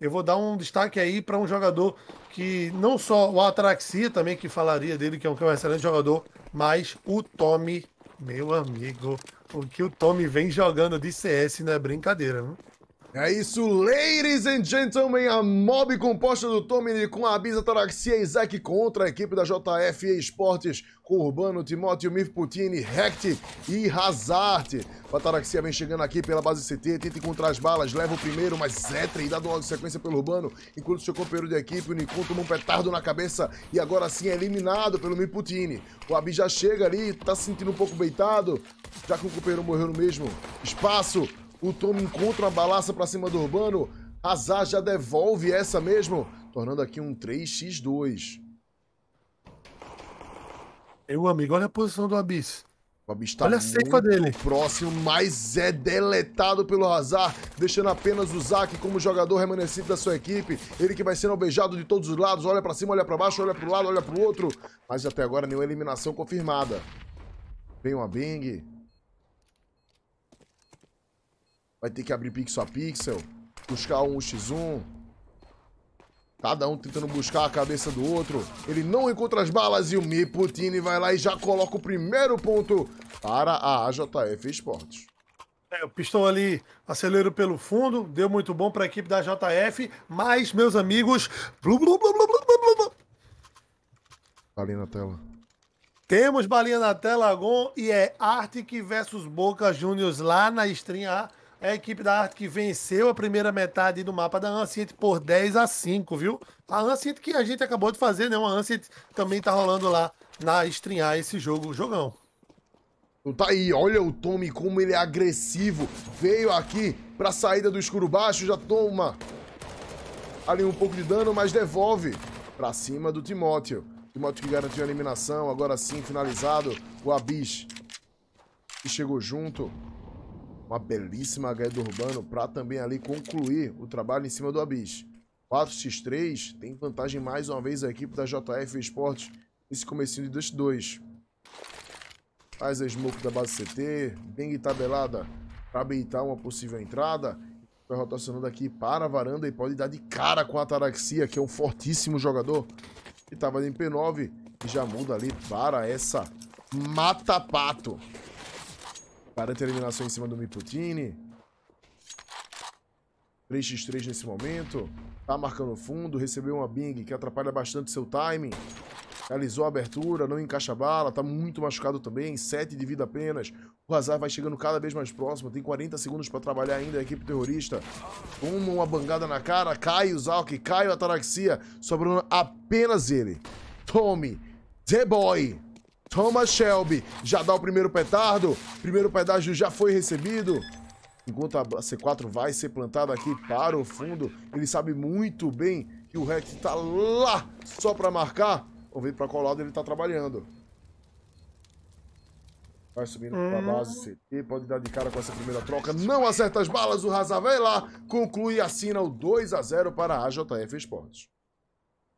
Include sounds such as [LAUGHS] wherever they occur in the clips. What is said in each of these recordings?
Eu vou dar um destaque aí para um jogador que não só o Atraxia também que falaria dele, que é um, que é um excelente jogador, mas o Tommy, meu amigo, o que o Tommy vem jogando de CS não é brincadeira, não? É isso, ladies and gentlemen, a mob composta do Tomini com a Bisa Taraxia e Isaac contra a equipe da JF Esportes, com Urbano, Timóteo, Mif Putini, Hect e Hazard. A Taraxia vem chegando aqui pela base CT, tenta encontrar as balas, leva o primeiro, mas é treinado logo sequência pelo Urbano, enquanto seu companheiro de equipe, o Nikon, toma um petardo na cabeça e agora sim é eliminado pelo Mif Putini. O Abis já chega ali, tá se sentindo um pouco beitado, já que o companheiro morreu no mesmo espaço. O Tommy encontra uma balaça para cima do Urbano. Azar já devolve essa mesmo, tornando aqui um 3x2. Meu amigo, olha a posição do Abyss. O Abyss tá olha a seifa dele. próximo, mas é deletado pelo Azar, deixando apenas o Zac como jogador remanescente da sua equipe. Ele que vai sendo alvejado de todos os lados, olha para cima, olha para baixo, olha para o lado, olha para o outro. Mas até agora nenhuma eliminação confirmada. Vem o Abing. Vai ter que abrir pixel a pixel. Buscar um x 1 Cada um tentando buscar a cabeça do outro. Ele não encontra as balas e o Miputini vai lá e já coloca o primeiro ponto para a AJF Esportes. É, o pistão ali acelerou pelo fundo, deu muito bom para a equipe da JF, mas, meus amigos. Balinha na tela. Temos balinha na tela, Gon, e é Arctic versus Boca Juniors lá na stream A é a equipe da Arte que venceu a primeira metade do mapa da Ancient por 10 a 5, viu? A Ancient que a gente acabou de fazer, né? Uma Ancient também tá rolando lá na estrinhar esse jogo, jogão. Então tá aí, olha o Tommy como ele é agressivo. Veio aqui pra saída do escuro baixo, já toma ali um pouco de dano, mas devolve pra cima do Timóteo. Timóteo que garantiu a eliminação, agora sim finalizado. O Abis que chegou junto uma belíssima guerra urbano para também ali concluir o trabalho em cima do Abyss. 4x3 tem vantagem mais uma vez a equipe da JF Esportes nesse comecinho de Dust 2. Faz a smoke da base CT, bem tabelada para beitar uma possível entrada. Vai rotacionando aqui para a varanda e pode dar de cara com a Ataraxia, que é um fortíssimo jogador. E estava em P9 e já muda ali para essa mata-pato. 40 eliminação em cima do Miputini. 3x3 nesse momento. Tá marcando fundo, recebeu uma Bing que atrapalha bastante seu timing. Realizou a abertura, não encaixa a bala, tá muito machucado também, 7 de vida apenas. O Hazard vai chegando cada vez mais próximo, tem 40 segundos para trabalhar ainda a equipe terrorista. Uma, uma bangada na cara, cai o Zalk, cai o Ataraxia, sobrando apenas ele. Tome, The Boy! Thomas Shelby já dá o primeiro petardo. Primeiro pedágio já foi recebido. Enquanto a C4 vai ser plantada aqui para o fundo, ele sabe muito bem que o Rex está lá só para marcar. Vamos ver para qual lado ele está trabalhando. Vai subindo hum. para a base CT, pode dar de cara com essa primeira troca. Não acerta as balas, o vai lá conclui e assina o 2 a 0 para a JF Esportes.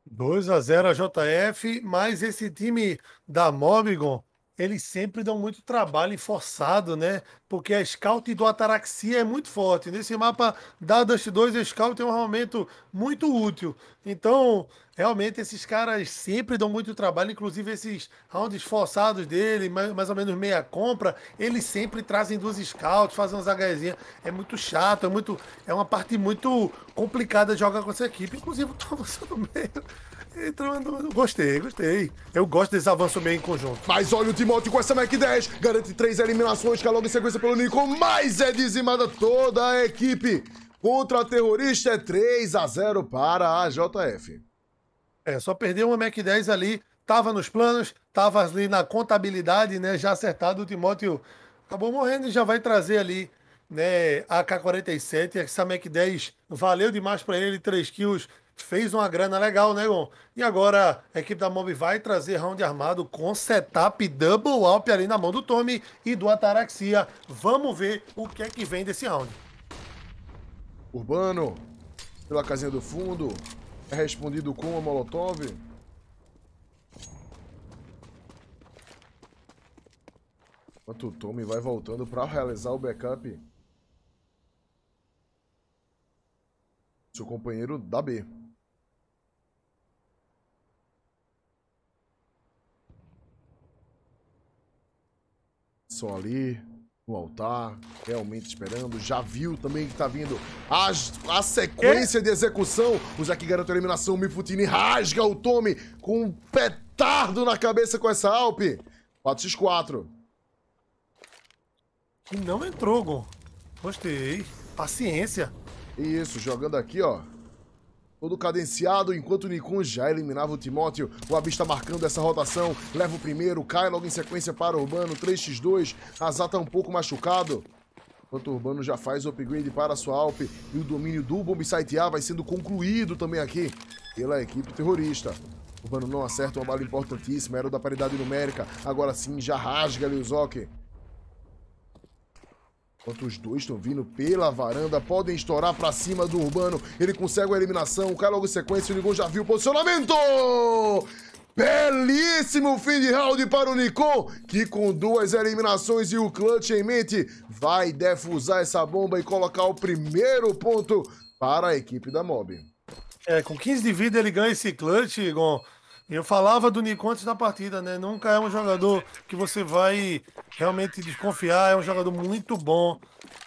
2 a 0 a JF, mas esse time da Mobigon eles sempre dão muito trabalho e forçado, né? Porque a Scout do Ataraxia é muito forte. Nesse mapa da Dust 2, a Scout é um armamento muito útil. Então, realmente, esses caras sempre dão muito trabalho. Inclusive, esses rounds forçados dele, mais, ou menos meia compra, eles sempre trazem duas Scouts, fazem umas Hzinhas. É muito chato, é muito é uma parte muito complicada de jogar com essa equipe. Inclusive, eu tô avançando meio... Entrando, gostei, gostei. Eu gosto desse avanço meio em conjunto. Mas olha o Timóteo com essa Mac 10. Garante três eliminações, que é logo em sequência pelo Nico. Mas é dizimada toda a equipe. Contra a terrorista é 3 a 0 para a JF. É, só perdeu uma Mac 10 ali. Tava nos planos, tava ali na contabilidade, né? Já acertado o Timóteo. Acabou morrendo e já vai trazer ali né, a AK-47. Essa Mac 10 valeu demais para ele, 3 kills fez uma grana legal, né, Gon? E agora a equipe da Mob vai trazer round armado com setup double up ali na mão do Tommy e do Ataraxia. Vamos ver o que é que vem desse round. Urbano, pela casinha do fundo, é respondido com a Molotov. Enquanto o Tommy vai voltando para realizar o backup. Seu companheiro da B. ali no altar, realmente esperando. Já viu também que tá vindo a, a sequência é. de execução. O Jack garante a eliminação. O Mifutini rasga o Tommy com um petardo na cabeça com essa Alp. 4x4. E não entrou, Gon. Gostei. Paciência. Isso, jogando aqui, ó. Todo cadenciado, enquanto o Nikun já eliminava o Timóteo. O Abi está marcando essa rotação. Leva o primeiro, cai logo em sequência para o Urbano. 3x2. Azata tá um pouco machucado. Enquanto o Urbano já faz o upgrade para a sua Alp. E o domínio do Bombsite A vai sendo concluído também aqui pela equipe terrorista. O Urbano não acerta uma bala importantíssima. Era o da paridade numérica. Agora sim, já rasga ali o Zocker. Enquanto os dois estão vindo pela varanda, podem estourar para cima do Urbano. Ele consegue a eliminação, cai logo em sequência, o Nigon já viu o posicionamento! Belíssimo fim de round para o Nikon, que com duas eliminações e o clutch em mente, vai defusar essa bomba e colocar o primeiro ponto para a equipe da Mob. É, com 15 de vida ele ganha esse clutch, Gon. Eu falava do Nico antes da partida, né? Nunca é um jogador que você vai realmente desconfiar. É um jogador muito bom.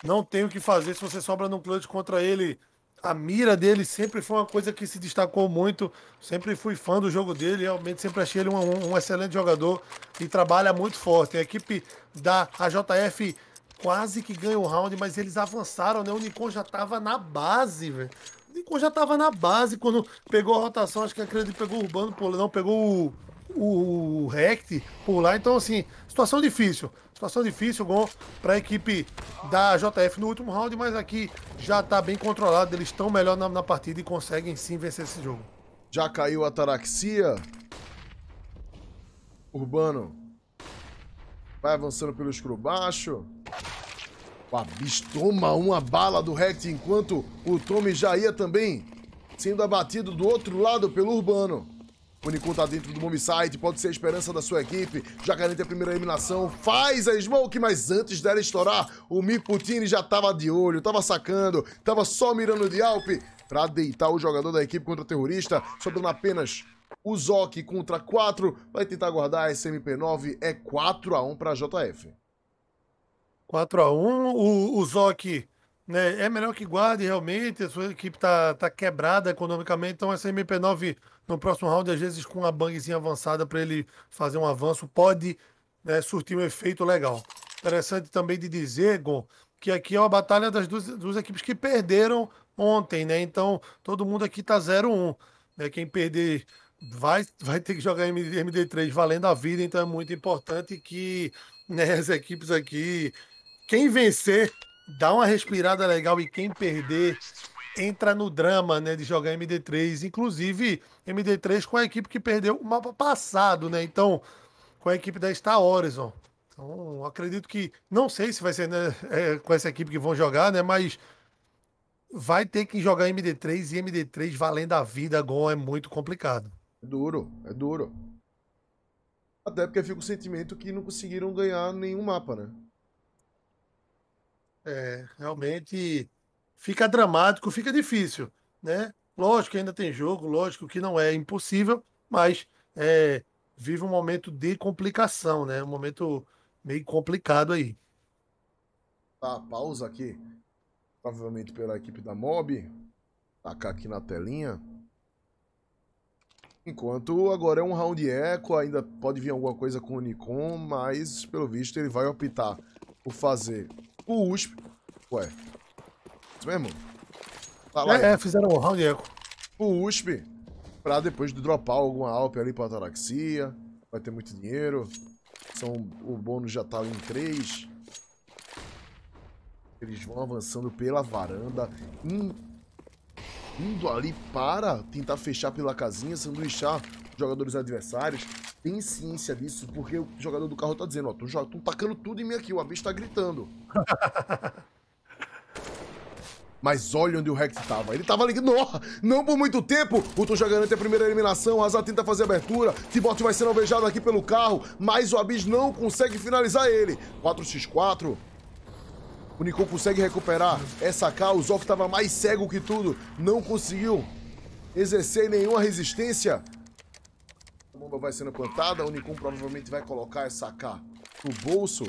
Não tem o que fazer se você sobra no clutch contra ele. A mira dele sempre foi uma coisa que se destacou muito. Sempre fui fã do jogo dele. Realmente sempre achei ele um, um excelente jogador e trabalha muito forte. A equipe da AJF quase que ganha o round, mas eles avançaram, né? O Nikon já tava na base, velho. Lincoln já tava na base quando pegou a rotação, acho que a que pegou o Urbano por não, pegou o, o, o Rect por lá. Então, assim, situação difícil. Situação difícil, gol para a equipe da JF no último round, mas aqui já tá bem controlado. Eles estão melhor na, na partida e conseguem sim vencer esse jogo. Já caiu a Taraxia. Urbano vai avançando pelo escuro baixo. O Abis toma uma bala do Rect enquanto o Tommy já ia também sendo abatido do outro lado pelo Urbano. O Nikon tá dentro do bomb site, pode ser a esperança da sua equipe, já garante a primeira eliminação, faz a smoke, mas antes dela estourar, o Miputini já estava de olho, estava sacando, estava só mirando de Alp para deitar o jogador da equipe contra o terrorista, sobrando apenas o Zok contra 4, vai tentar guardar a SMP9, é 4 a 1 para a JF. 4x1. O, o Zoc né, é melhor que guarde realmente. A sua equipe tá, tá quebrada economicamente. Então, essa MP9 no próximo round, às vezes com uma bangzinha avançada para ele fazer um avanço, pode né, surtir um efeito legal. Interessante também de dizer, Gon, que aqui é uma batalha das duas, duas equipes que perderam ontem, né? Então, todo mundo aqui tá 0-1. Né? Quem perder vai, vai ter que jogar MD3 valendo a vida, então é muito importante que né, [LAUGHS] as equipes aqui quem vencer, dá uma respirada legal e quem perder, entra no drama, né, de jogar MD3, inclusive MD3 com a equipe que perdeu o mapa passado, né? Então, com a equipe da Star Horizon. Então, acredito que não sei se vai ser né, é, com essa equipe que vão jogar, né, mas vai ter que jogar MD3 e MD3 valendo a vida, gol é muito complicado. É duro, é duro. Até porque fica o sentimento que não conseguiram ganhar nenhum mapa, né? É, realmente fica dramático, fica difícil, né? Lógico que ainda tem jogo, lógico que não é impossível, mas é, vive um momento de complicação, né? Um momento meio complicado aí. Tá, pausa aqui. Provavelmente pela equipe da Mob. Tacar aqui na telinha. Enquanto agora é um round eco, ainda pode vir alguma coisa com o Nikon, mas pelo visto ele vai optar por fazer o USP. Ué. Isso mesmo? Tá lá, é, é, fizeram o round eco. O USP. Pra depois de dropar alguma Alp ali pra ataraxia. Vai ter muito dinheiro. São, o bônus já tá em 3. Eles vão avançando pela varanda. In, indo ali para tentar fechar pela casinha, sanduichar jogadores adversários tem ciência disso, porque o jogador do carro tá dizendo, ó, tu já tu tacando tudo em mim aqui, o Abyss tá gritando. [LAUGHS] Mas olha onde o Rex tava. Ele tava ligando. Não, não por muito tempo. O Tuja garante a primeira eliminação. O Azar tenta fazer a abertura. Tibot vai ser alvejado aqui pelo carro. Mas o Abis não consegue finalizar ele. 4x4. O Nico consegue recuperar essa K. O Zof tava mais cego que tudo. Não conseguiu exercer nenhuma resistência bomba vai sendo plantada, a Unicum provavelmente vai colocar essa K no bolso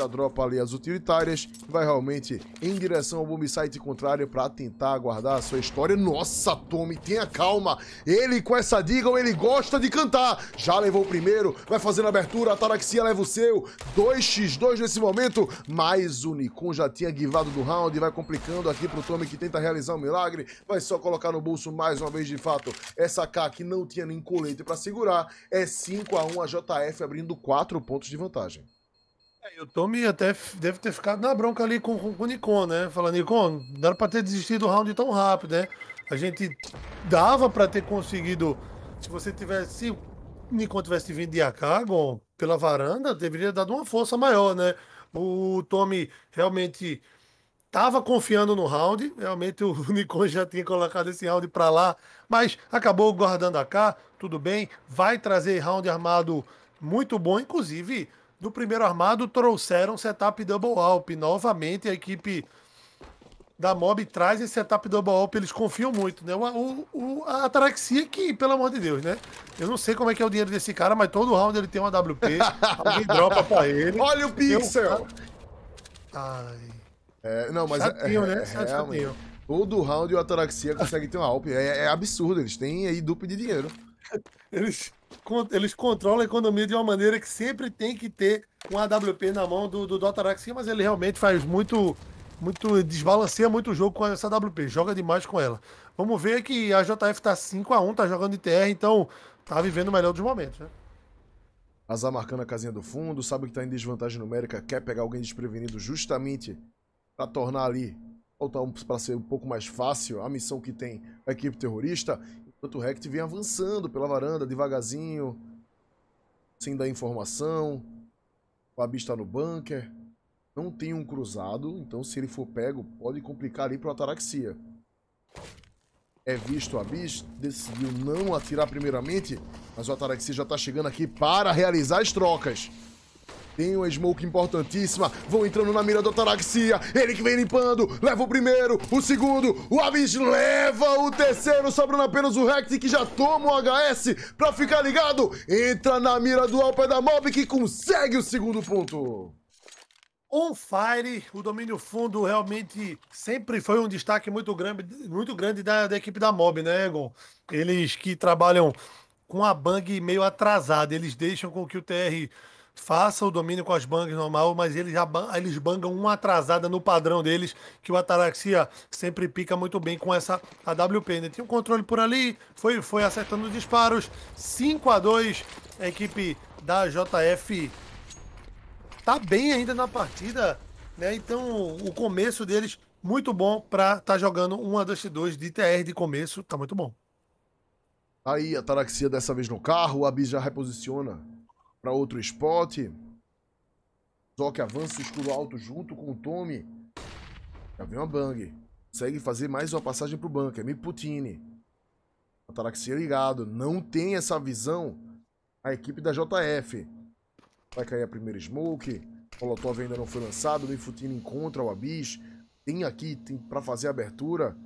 esta dropa ali, as utilitárias, vai realmente em direção ao bomb site contrário para tentar aguardar a sua história. Nossa, Tommy, tenha calma. Ele com essa Deagle, ele gosta de cantar. Já levou o primeiro, vai fazendo a abertura, a Taraxia leva o seu. 2x2 nesse momento, mas o Nikon já tinha guivado do round, vai complicando aqui pro Tommy que tenta realizar um milagre. Vai só colocar no bolso mais uma vez de fato essa K que não tinha nem colete para segurar. É 5 a 1 a JF abrindo 4 pontos de vantagem. É, o Tommy até deve ter ficado na bronca ali com, com, com o Nikon, né? Falando, Nikon, não era pra ter desistido do round tão rápido, né? A gente dava pra ter conseguido. Se você tivesse. Se o Nikon tivesse vindo de Akagon pela varanda, deveria dar uma força maior, né? O Tommy realmente estava confiando no round. Realmente o [LAUGHS] Nikon já tinha colocado esse round para lá, mas acabou guardando a cá. Tudo bem, vai trazer round armado muito bom, inclusive do primeiro armado trouxeram setup double alp. Novamente, a equipe da Mob traz esse setup double alp, eles confiam muito, né? O, o, a Ataraxia é que, pelo amor de Deus, né? Eu não sei como é que é o dinheiro desse cara, mas todo round ele tem uma WP, [LAUGHS] alguém dropa pra ele. Olha o pixel! Um... Ai... É, não, mas... Chatinho, é, né? É, Chatinho. É, todo round o Ataraxia consegue ter uma alp. É, é absurdo, eles têm aí duplo de dinheiro. Eles, eles controlam a economia de uma maneira que sempre tem que ter um AWP na mão do, do Dotarax, mas ele realmente faz muito. Muito desbalanceia muito o jogo com essa AWP, joga demais com ela. Vamos ver que a JF tá 5x1, tá jogando de TR, então tá vivendo o melhor dos momentos, né? Azar marcando a casinha do fundo, sabe que tá em desvantagem numérica, quer pegar alguém desprevenido justamente para tornar ali, ou para ser um pouco mais fácil a missão que tem a equipe terrorista. Enquanto o é Rect vem avançando pela varanda devagarzinho, sem dar informação. O Fabi está no bunker. Não tem um cruzado, então se ele for pego, pode complicar ali para ataraxia. É visto o Abis, decidiu não atirar primeiramente, mas o Ataraxia já está chegando aqui para realizar as trocas. Tem uma smoke importantíssima. Vão entrando na mira do Ataraxia. Ele que vem limpando. Leva o primeiro, o segundo. O Avis leva o terceiro. Sobrando apenas o Rex que já toma o HS pra ficar ligado. Entra na mira do Alpe da Mob que consegue o segundo ponto. On fire, o domínio fundo realmente sempre foi um destaque muito grande, muito grande da, da equipe da Mob, né, Egon? Eles que trabalham com a Bang meio atrasada, eles deixam com que o TR faça o domínio com as bangs normal, mas eles, já, eles bangam uma atrasada no padrão deles, que o Ataraxia sempre pica muito bem com essa AWP. Né? Tinha um controle por ali, foi, foi acertando os disparos. 5 a 2 a equipe da JF tá bem ainda na partida, né? Então o começo deles muito bom para estar tá jogando um a 2 2 de TR de começo, tá muito bom. Aí a Taraxia dessa vez no carro, o Abis já reposiciona para outro spot. Zoc avança o escudo alto junto com o Tommy. Já vem uma bang. Consegue fazer mais uma passagem pro bunker. É Me putine. Ataraxia ligado. Não tem essa visão a equipe da JF. Vai cair a primeira smoke. Molotov ainda não foi lançado. Mifutino encontra o Abis. Tem aqui, tem para fazer a abertura.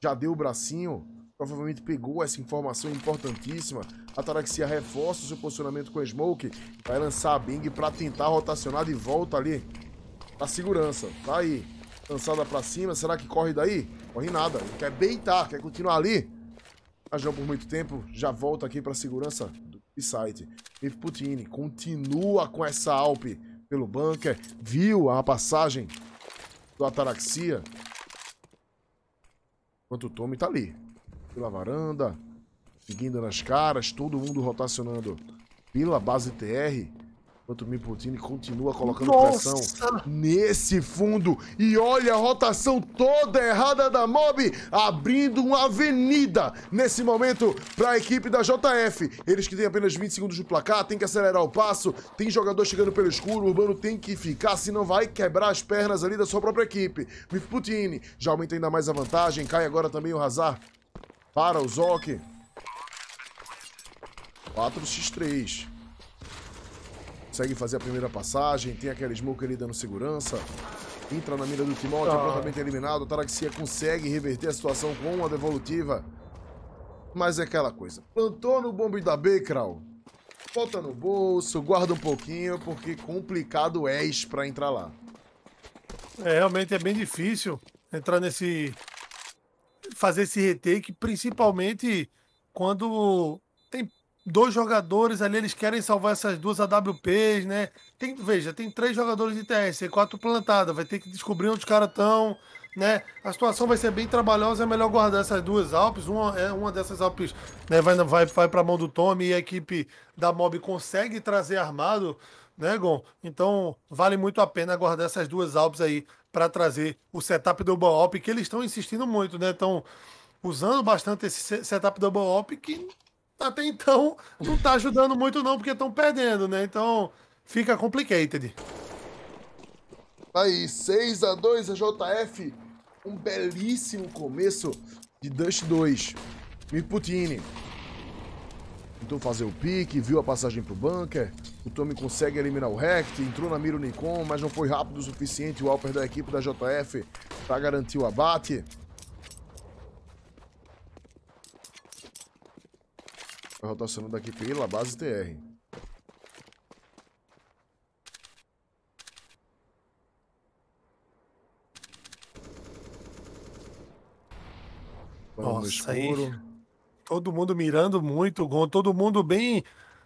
Já deu o bracinho provavelmente pegou essa informação importantíssima. A Taraxia reforça o seu posicionamento com a Smoke, vai lançar a Bing para tentar rotacionar de volta ali. a segurança, tá aí. Lançada para cima, será que corre daí? Corre nada, Ele quer beitar, quer continuar ali. Mas não por muito tempo, já volta aqui para segurança do site. E Putini continua com essa Alp pelo bunker, viu a passagem do Ataraxia. Enquanto o Tommy tá ali pela varanda, seguindo nas caras, todo mundo rotacionando pela base TR. Enquanto o Miputini continua colocando Nossa. pressão nesse fundo. E olha a rotação toda errada da Mob, abrindo uma avenida nesse momento para a equipe da JF. Eles que têm apenas 20 segundos de placar, tem que acelerar o passo, tem jogador chegando pelo escuro, o Urbano tem que ficar, senão vai quebrar as pernas ali da sua própria equipe. Miputini já aumenta ainda mais a vantagem, cai agora também o Hazard para, o Zoc. 4x3. Consegue fazer a primeira passagem. Tem aquela smoke ali dando segurança. Entra na mira do Timóteo, ah. prontamente é eliminado. O Taraxia consegue reverter a situação com uma devolutiva. Mas é aquela coisa. Plantou no bombe da B, Kral. Bota no bolso, guarda um pouquinho, porque complicado és pra entrar lá. É, realmente é bem difícil entrar nesse fazer esse retake, principalmente quando tem dois jogadores ali, eles querem salvar essas duas AWPs, né? Tem, veja, tem três jogadores de tse quatro plantada, vai ter que descobrir onde os caras estão, né? A situação vai ser bem trabalhosa, é melhor guardar essas duas Alpes, uma, é, uma dessas Alpes né, vai, vai, vai para a mão do Tommy e a equipe da Mob consegue trazer armado, né, Gon? Então, vale muito a pena guardar essas duas Alpes aí para trazer o setup do Boop que eles estão insistindo muito, né? Estão usando bastante esse setup do Boop que até então não está ajudando muito não, porque estão perdendo, né? Então fica complicated. Aí, 6 a 2 a JF. Um belíssimo começo de Dust 2. Miputini tentou fazer o pique, viu a passagem pro bunker. O Tommy consegue eliminar o Rect, entrou na mira o Nikon, mas não foi rápido o suficiente o Alper da equipe da JF para garantir o abate. Vai rotacionando aqui pela base TR. Nossa, escuro. Aí. Todo mundo mirando muito, todo mundo bem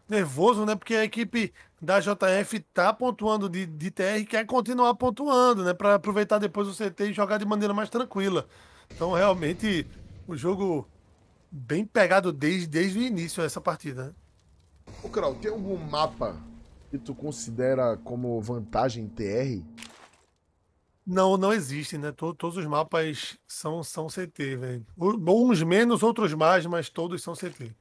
nervoso, né? Porque a equipe da JF tá pontuando de, de TR e quer continuar pontuando, né? Para aproveitar depois o CT e jogar de maneira mais tranquila. Então, realmente, o jogo bem pegado desde, desde o início essa partida. O né? Ô, tem algum mapa que tu considera como vantagem TR? Não, não existem, né? Todo, todos os mapas são, são CT, velho. Uns menos, outros mais, mas todos são CT.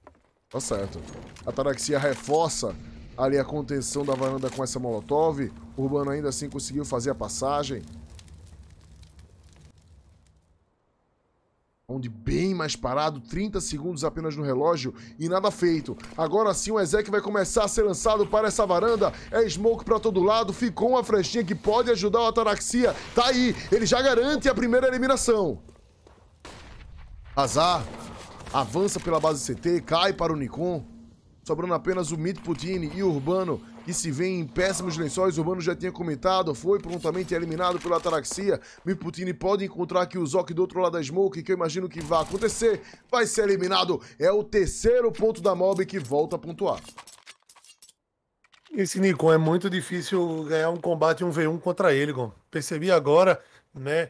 Tá certo. A Taraxia reforça ali a contenção da varanda com essa Molotov. O Urbano ainda assim conseguiu fazer a passagem. onde bem mais parado, 30 segundos apenas no relógio e nada feito. Agora sim o Ezek vai começar a ser lançado para essa varanda, é smoke para todo lado, ficou uma frestinha que pode ajudar o Ataraxia, tá aí, ele já garante a primeira eliminação. Azar, avança pela base CT, cai para o Nikon, sobrando apenas o Mit Putini e o Urbano, que se vê em péssimos lençóis. O Urbano já tinha comentado, foi prontamente eliminado pela Ataraxia. Mit Putini pode encontrar aqui o Zok do outro lado da Smoke, que eu imagino que vai acontecer. Vai ser eliminado. É o terceiro ponto da Mob que volta a pontuar. Esse Nikon é muito difícil ganhar um combate um v 1 contra ele, Gon. Percebi agora, né?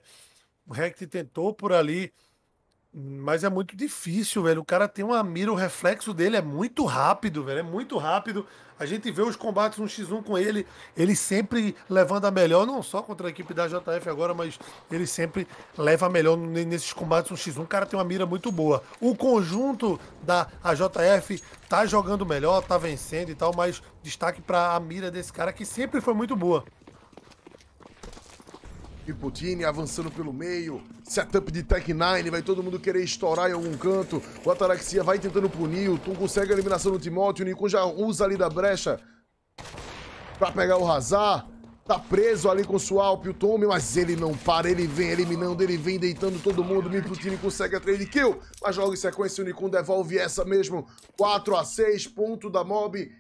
O Rect tentou por ali mas é muito difícil, velho. O cara tem uma mira, o reflexo dele é muito rápido, velho. É muito rápido. A gente vê os combates no X1 com ele, ele sempre levando a melhor, não só contra a equipe da JF agora, mas ele sempre leva a melhor nesses combates no X1. O cara tem uma mira muito boa. O conjunto da JF tá jogando melhor, tá vencendo e tal, mas destaque para a mira desse cara que sempre foi muito boa. Picotini avançando pelo meio. Setup de Tech9. Vai todo mundo querer estourar em algum canto. O Ataraxia vai tentando punir. O Tum consegue a eliminação do Timóteo. O Nikon já usa ali da brecha pra pegar o Hazard. Tá preso ali com o Swalp, o Tommy, mas ele não para, ele vem eliminando, ele vem deitando todo mundo. Miputini consegue a trade kill, mas logo em sequência o Nikon devolve essa mesmo. 4 a 6 ponto da Mob,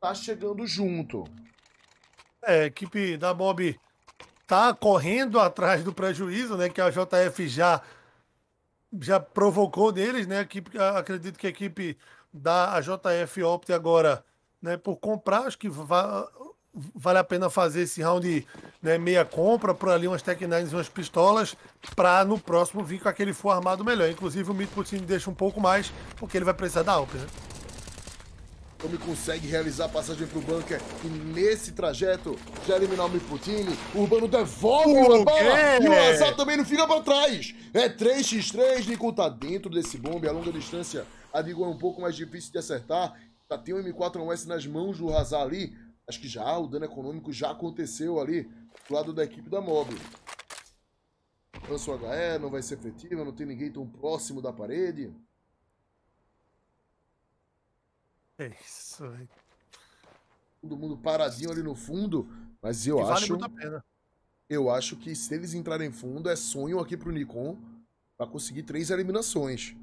tá chegando junto. É, equipe da Mob está correndo atrás do prejuízo, né? Que a JF já, já provocou neles, né? Que, acredito que a equipe da a JF opte agora né, por comprar, acho que va vale a pena fazer esse round né, meia compra, por ali umas Tech Nines e umas pistolas, para no próximo vir com aquele for armado melhor. Inclusive o Putin deixa um pouco mais, porque ele vai precisar da Alp, né? Tommy consegue realizar a passagem pro bunker e nesse trajeto já eliminar o Miputini. O Urbano devolve o bala e o é! Azar também não fica pra trás. É 3x3, Nico tá dentro desse bombe a longa distância. A Digo é um pouco mais difícil de acertar. Já tá, tem um M4-1S nas mãos do Hazar ali. Acho que já o dano econômico já aconteceu ali do lado da equipe da Mob. Lança o HE, não vai ser efetiva, não tem ninguém tão próximo da parede. É isso aí. Todo mundo paradinho ali no fundo, mas eu e acho. Vale muito a pena. Eu acho que se eles entrarem fundo, é sonho aqui pro Nikon pra conseguir três eliminações.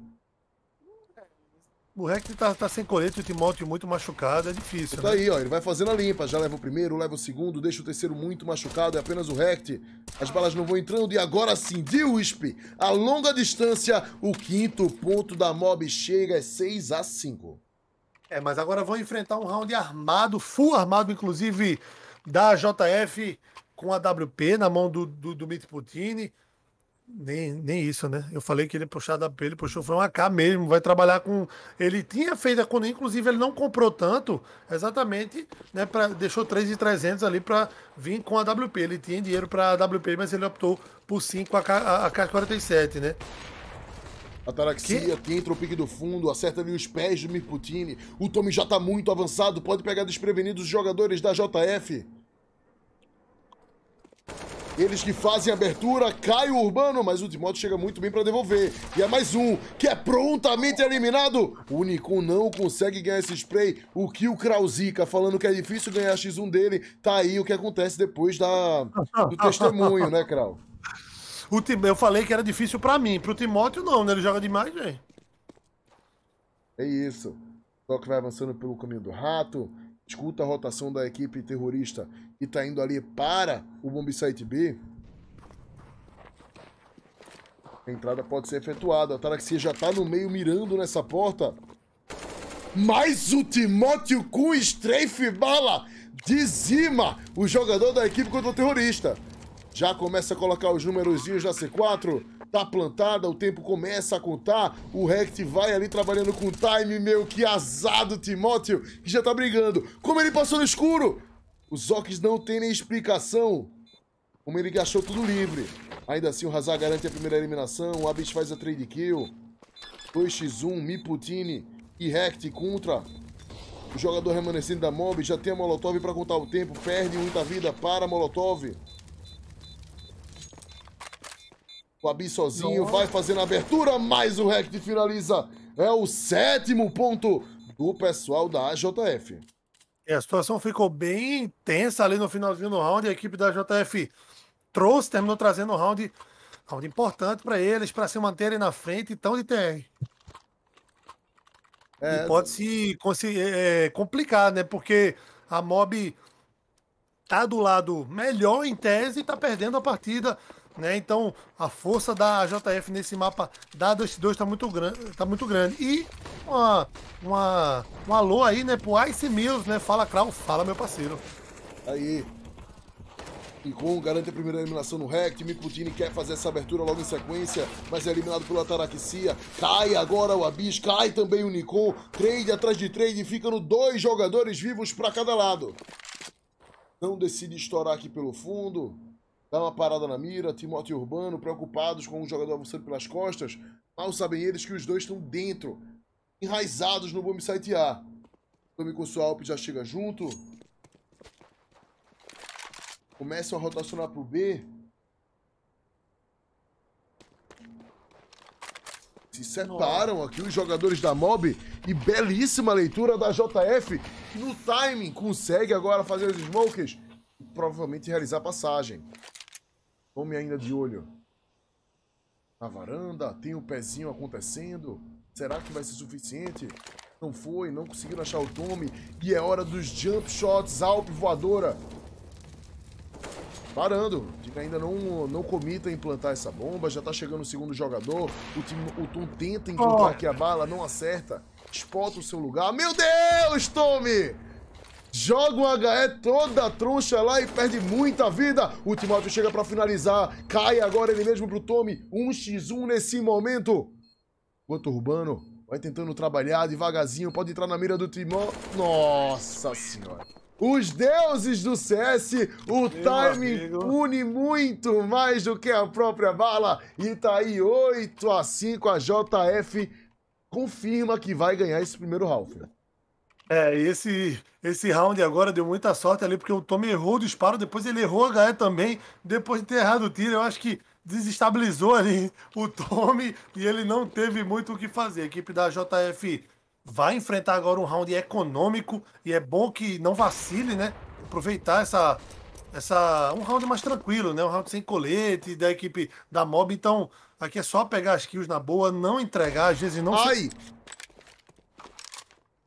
O Rex tá, tá, sem colete, o Timóteo muito machucado, é difícil. Tá né? aí, ó, ele vai fazendo a limpa, já leva o primeiro, leva o segundo, deixa o terceiro muito machucado, é apenas o Rect. As balas não vão entrando e agora sim, de Wisp, a longa distância, o quinto ponto da mob chega, é 6 a 5. É, mas agora vão enfrentar um round armado, full armado, inclusive, da JF com a WP na mão do, do, do Putini. Nem, nem isso, né? Eu falei que ele puxou da ele puxou, foi um AK mesmo, vai trabalhar com. Ele tinha feito a é Conan, inclusive ele não comprou tanto, exatamente, né? Pra, deixou 3,300 ali para vir com a WP. Ele tinha dinheiro para a WP, mas ele optou por 5 AK, AK-47, né? Ataraxia, que? entra o pique do fundo, acerta ali os pés do Mirputini. O Tommy já tá muito avançado, pode pegar desprevenidos os jogadores da JF. Eles que fazem abertura, cai o Urbano, mas o Dimoto chega muito bem para devolver. E é mais um, que é prontamente eliminado. O Nikon não consegue ganhar esse spray. O que o falando que é difícil ganhar X1 dele, tá aí o que acontece depois da, [LAUGHS] do testemunho, né, Krau? O Tim... Eu falei que era difícil pra mim. Pro Timóteo, não, né? Ele joga demais, velho. É isso. Só que vai avançando pelo caminho do rato. Escuta a rotação da equipe terrorista que tá indo ali para o bomb site B. A entrada pode ser efetuada. A Taraxia já tá no meio mirando nessa porta. Mas o Timóteo com strafe bala dizima o jogador da equipe contra o terrorista. Já começa a colocar os númerozinhos da C4. Tá plantada, o tempo começa a contar. O Rect vai ali trabalhando com time, meu. Que azado, Timóteo, que já tá brigando. Como ele passou no escuro? Os Ox não tem nem explicação. Como ele achou tudo livre. Ainda assim, o Hazard garante a primeira eliminação. O Abyss faz a trade kill. 2x1, Miputini e Rect contra o jogador remanescente da Mob. Já tem a Molotov para contar o tempo. Perde muita vida para a Molotov. Clabi sozinho, vai fazendo a abertura, mas o Rect finaliza. É o sétimo ponto do pessoal da AJF. É, a situação ficou bem tensa ali no finalzinho do round. A equipe da JF trouxe, terminou trazendo um round, round importante para eles, para se manterem na frente, então de TR. É... E pode se é, é, complicar, né? Porque a Mob tá do lado melhor em tese e tá perdendo a partida. Né? Então a força da JF nesse mapa da Dust 2 está muito, grande tá muito grande. E uma, uma, um alô aí, né, pro Ice Mills, né? Fala, Krau, fala, meu parceiro. Aí. Incon garante a primeira eliminação no Rect. Mikudini quer fazer essa abertura logo em sequência, mas é eliminado pela Taraxia. Cai agora o Abyss cai também o Nikon. Trade atrás de trade, ficando dois jogadores vivos para cada lado. Não decide estourar aqui pelo fundo dá uma parada na mira, Timóteo e Urbano preocupados com o jogador avançando pelas costas. Mal sabem eles que os dois estão dentro, enraizados no A. Tome A. Tomiko Alp já chega junto. Começam a rotacionar pro B. Se separam aqui os jogadores da MOB e belíssima leitura da JF no timing consegue agora fazer os smokers e provavelmente realizar passagem. Homem ainda de olho na varanda, tem o um pezinho acontecendo. Será que vai ser suficiente? Não foi, não conseguiram achar o Tommy. E é hora dos jump shots, Alp voadora. Parando. Diga ainda não, não comita implantar essa bomba. Já tá chegando o segundo jogador. O, time, o Tom tenta encontrar aqui a bala, não acerta. Espota o seu lugar. Meu Deus, Tommy! Joga o HE toda a troncha lá e perde muita vida. O Timóteo chega para finalizar. Cai agora ele mesmo pro Tommy. 1x1 nesse momento. Quanto Urbano vai tentando trabalhar devagarzinho. Pode entrar na mira do Timó. Nossa senhora. Os deuses do CS, o Meu timing amigo. muito mais do que a própria bala. E tá aí 8 a 5 a JF confirma que vai ganhar esse primeiro half. É, esse, esse round agora deu muita sorte ali, porque o Tommy errou o disparo, depois ele errou a HE também, depois de ter errado o tiro, eu acho que desestabilizou ali o Tommy e ele não teve muito o que fazer. A equipe da JF vai enfrentar agora um round econômico e é bom que não vacile, né? Aproveitar essa essa um round mais tranquilo, né? Um round sem colete da equipe da Mob, então aqui é só pegar as kills na boa, não entregar, às vezes não Ai. Se...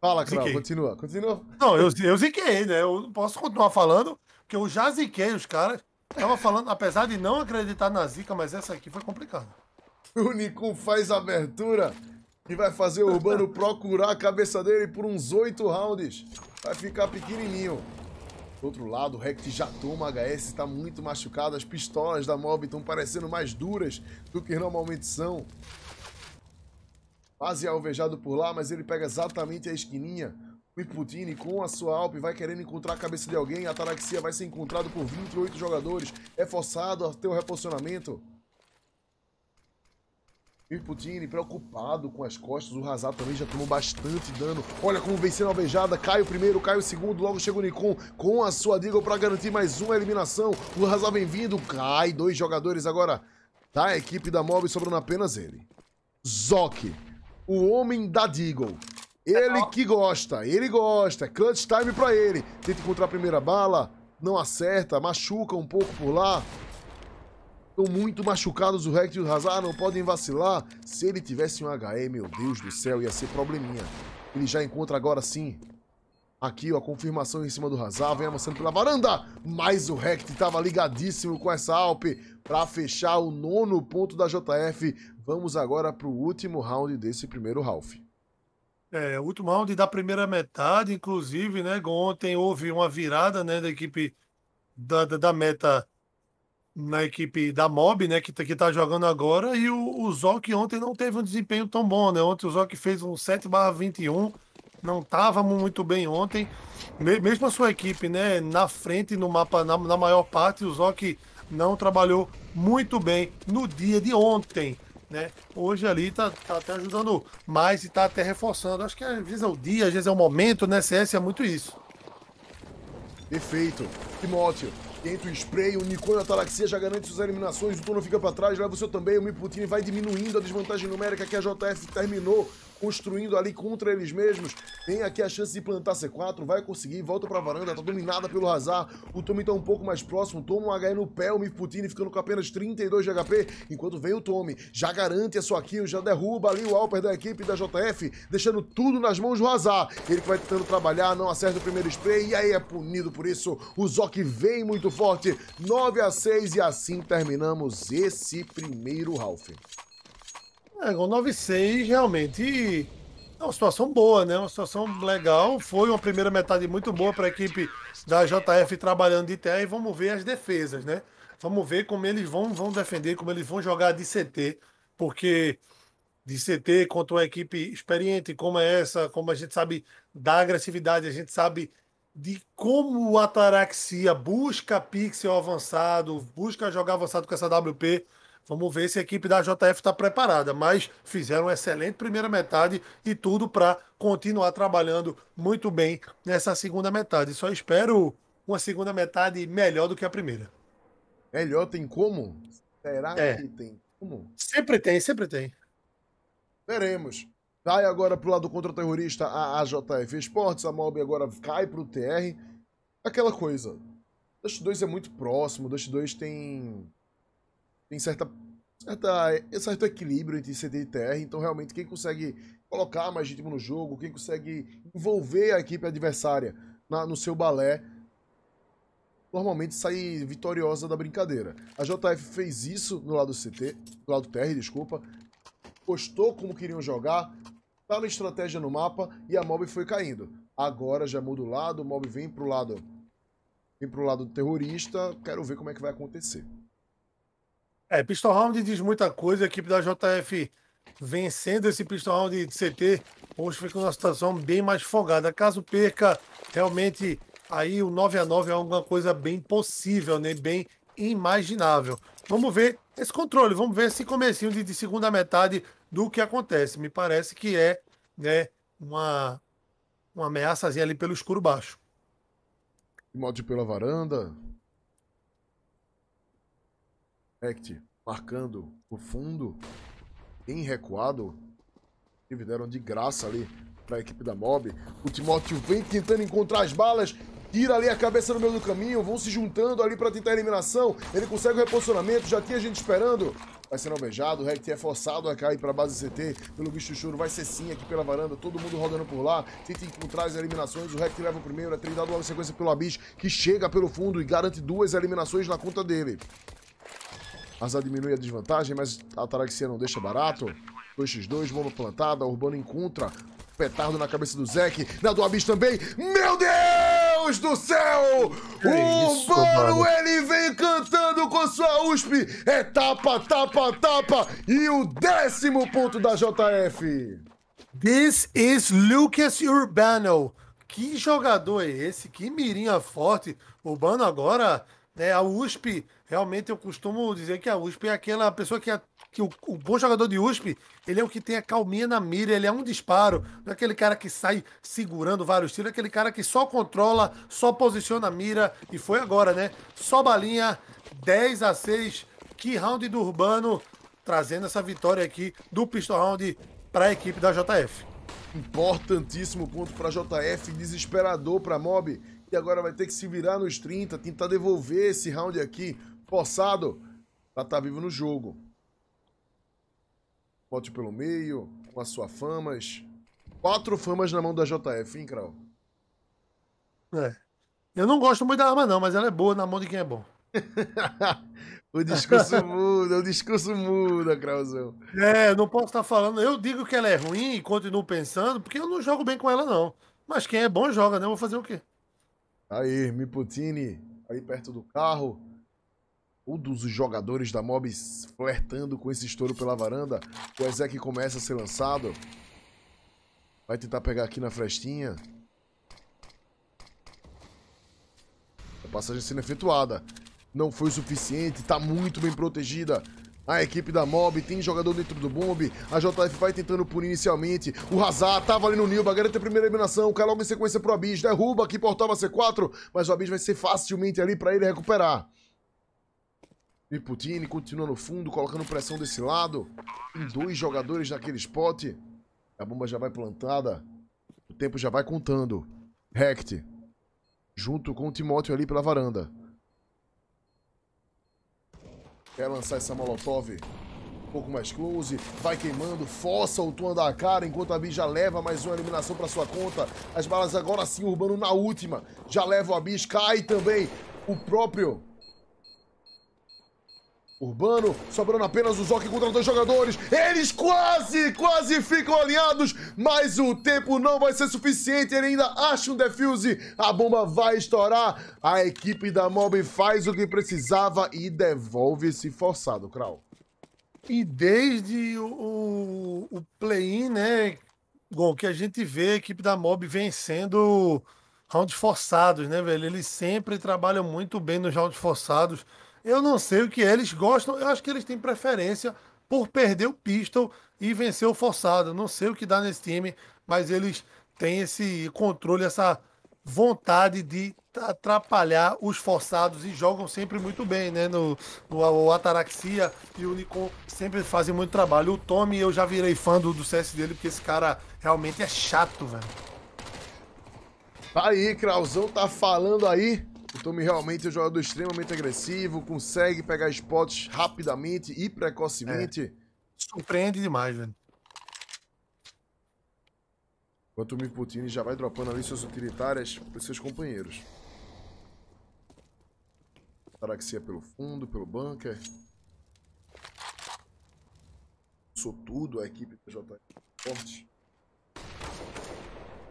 Fala, Clau, continua, continua. Não, eu, eu ziquei, né? Eu não posso continuar falando, porque eu já ziquei os caras. Tava falando, apesar de não acreditar na zica, mas essa aqui foi complicada. O Nicum faz abertura e vai fazer o Urbano [LAUGHS] procurar a cabeça dele por uns oito rounds. Vai ficar pequenininho. Do outro lado, o Rect já toma HS, está muito machucado. As pistolas da Mob estão parecendo mais duras do que normalmente são quase alvejado por lá, mas ele pega exatamente a esquininha. O Iputini com a sua Alp vai querendo encontrar a cabeça de alguém. A Taraxia vai ser encontrado por 28 jogadores. É forçado a ter o um reposicionamento. Irputini preocupado com as costas, o Razar também já tomou bastante dano. Olha como vem sendo alvejada, cai o primeiro, cai o segundo, logo chega o Nikon com a sua Deagle para garantir mais uma eliminação. O Razar bem-vindo, cai dois jogadores agora da equipe da Mob, sobrando apenas ele. Zoc o homem da Deagle. É ele que gosta, ele gosta. Clutch time pra ele. Tenta encontrar a primeira bala, não acerta, machuca um pouco por lá. Estão muito machucados o Rect e o Hazard, não podem vacilar. Se ele tivesse um HE, meu Deus do céu, ia ser probleminha. Ele já encontra agora sim. Aqui, ó, confirmação em cima do Hazard, vem avançando pela varanda. Mas o Rect estava ligadíssimo com essa Alp para fechar o nono ponto da JF Vamos agora para o último round desse primeiro Ralph. É, o último round da primeira metade, inclusive, né? Ontem houve uma virada né, da equipe da, da, da meta na equipe da Mob, né? Que, tá, que tá jogando agora, e o, o Zoc ontem não teve um desempenho tão bom, né? Ontem o Zoc fez um 7 21, não estava muito bem ontem. Mesmo a sua equipe, né? Na frente, no mapa, na, na maior parte, o Zoc não trabalhou muito bem no dia de ontem. Né? Hoje ali tá tá até ajudando mais e tá até reforçando. Acho que às vezes é o dia, às vezes é o momento, né? CS é muito isso. Perfeito. Timóteo, entra o spray, o Nikon na talaxia já garante suas eliminações, o turno fica para trás, leva o seu também, o Miputini vai diminuindo a desvantagem numérica que a JF terminou construindo ali contra eles mesmos. Tem aqui a chance de plantar C4, vai conseguir, volta pra varanda, tá dominada pelo Hazard. O Tommy tá um pouco mais próximo, toma um HE no pé, o Mifutini ficando com apenas 32 de HP, enquanto vem o Tommy, já garante a sua kill, já derruba ali o Alper da equipe da JF, deixando tudo nas mãos do Hazard. Ele que vai tentando trabalhar, não acerta o primeiro spray, e aí é punido por isso. O Zoc vem muito forte, 9 a 6 e assim terminamos esse primeiro Ralph. É, com 9-6, realmente é uma situação boa, né? Uma situação legal. Foi uma primeira metade muito boa para a equipe da JF trabalhando de terra e vamos ver as defesas, né? Vamos ver como eles vão, vão defender, como eles vão jogar de CT, porque de CT contra uma equipe experiente como é essa, como a gente sabe da agressividade, a gente sabe de como o Ataraxia busca pixel avançado, busca jogar avançado com essa WP. Vamos ver se a equipe da JF está preparada, mas fizeram uma excelente primeira metade e tudo para continuar trabalhando muito bem nessa segunda metade. Só espero uma segunda metade melhor do que a primeira. Melhor tem como? Será é. que tem como? Sempre tem, sempre tem. Veremos. Vai agora pro lado contra-terrorista a AJF Esportes, a MOB agora cai pro TR. Aquela coisa. Dust 2 é muito próximo, Dust 2 tem tem certa, certa, eh, certo equilíbrio entre CT e TR, então realmente quem consegue colocar mais ritmo no jogo, quem consegue envolver a equipe adversária na, no seu balé, normalmente sai vitoriosa da brincadeira. A JF fez isso no lado CT, do lado TR, desculpa, postou como queriam jogar, tá na estratégia no mapa e a mob foi caindo. Agora já muda o lado, o mob vem pro lado vem pro lado terrorista, quero ver como é que vai acontecer. É, Pistol Round diz muita coisa. A equipe da JF vencendo esse Pistol Round de CT, hoje fica uma situação bem mais folgada. Caso perca, realmente aí o 9 a 9 é alguma coisa bem possível, né? Bem imaginável. Vamos ver esse controle, vamos ver esse comecinho de, de segunda metade do que acontece. Me parece que é, né, uma uma ameaçazinha ali pelo escuro baixo. Mod pela varanda. Act marcando o fundo em recuado. E deram de graça ali para a equipe da Mob. O Timóteo vem tentando encontrar as balas. Tira ali a cabeça no meio do caminho. Vão se juntando ali para tentar a eliminação. Ele consegue o reposicionamento. Já tinha gente esperando. Vai ser alvejado. O Rekt é forçado a cair para a base CT. Pelo bicho choro. Vai ser sim aqui pela varanda. Todo mundo rodando por lá. Tenta encontrar as eliminações. O Rekt leva o primeiro. É trindado logo em sequência pelo Abis. Que chega pelo fundo e garante duas eliminações na conta dele. Azar diminui a desvantagem, mas a Ataraxia não deixa barato. 2x2, bomba plantada, Urbano encontra. Petardo na cabeça do Zeke, na do Abyss também. Meu Deus do céu! É o Urbano, ele vem cantando com sua USP. É tapa, tapa, tapa. E o décimo ponto da JF. This is Lucas Urbano. Que jogador é esse? Que mirinha forte. Urbano agora né? A USP, realmente eu costumo dizer que a USP é aquela pessoa que, é que o, o, bom jogador de USP, ele é o que tem a calminha na mira, ele é um disparo. Não é aquele cara que sai segurando vários tiros, é aquele cara que só controla, só posiciona a mira. E foi agora, né? Só balinha, 10 a 6. Que round do Urbano, trazendo essa vitória aqui do Pistol Round para a equipe da JF. Importantíssimo ponto para a JF, desesperador para a Mob e agora vai ter que se virar nos 30, tentar devolver esse round aqui, forçado, pra estar tá vivo no jogo. volte pelo meio, com as suas famas. Quatro famas na mão da JF, hein, Krau? É. Eu não gosto muito da arma, não, mas ela é boa na mão de quem é bom. [LAUGHS] o discurso muda, o discurso muda, Krauzão. É, não posso estar tá falando. Eu digo que ela é ruim e continuo pensando, porque eu não jogo bem com ela, não. Mas quem é bom joga, né? Eu vou fazer o quê? Aí, Miputini, aí perto do carro. Todos os jogadores da Mob flertando com esse estouro pela varanda. O Ezek começa a ser lançado. Vai tentar pegar aqui na frestinha. A passagem sendo efetuada. Não foi o suficiente, está muito bem protegida. A equipe da Mob tem jogador dentro do bomb. A JF vai tentando punir inicialmente. O Hazard tava ali no Nilba, Garanta a primeira eliminação. O cara logo em sequência pro Abis. Derruba aqui, portava C4. Mas o Abis vai ser facilmente ali para ele recuperar. Viputini continua no fundo, colocando pressão desse lado. Tem dois jogadores naquele spot. A bomba já vai plantada. O tempo já vai contando. Rect. Junto com o Timóteo ali pela varanda. Quer lançar essa molotov? Um pouco mais close, vai queimando, força o Tuan da cara, enquanto a bicha já leva mais uma eliminação para sua conta. As balas agora sim, Urbano na última, já leva o Abis, cai também o próprio Urbano, sobrando apenas o Zoc contra dois jogadores. Eles quase, quase ficam alinhados, mas o tempo não vai ser suficiente. Ele ainda acha um defuse. A bomba vai estourar. A equipe da Mob faz o que precisava e devolve esse forçado, Kral. E desde o, o play-in, né, Gol, que a gente vê a equipe da Mob vencendo rounds forçados, né, velho? Eles sempre trabalham muito bem nos rounds forçados eu não sei o que eles gostam. Eu acho que eles têm preferência por perder o Pistol e vencer o Forçado. Não sei o que dá nesse time, mas eles têm esse controle, essa vontade de atrapalhar os forçados e jogam sempre muito bem, né? No, no o Ataraxia e o Nikon sempre fazem muito trabalho. O Tommy, eu já virei fã do, do CS dele, porque esse cara realmente é chato, velho. Tá aí, Krauzão tá falando aí. O Tommy realmente é um jogador extremamente agressivo, consegue pegar spots rapidamente e precocemente. É. Surpreende demais, velho. Enquanto o Miputini já vai dropando ali suas utilitárias para seus companheiros. Taraxia pelo fundo, pelo bunker. Passou tudo a equipe do JK forte.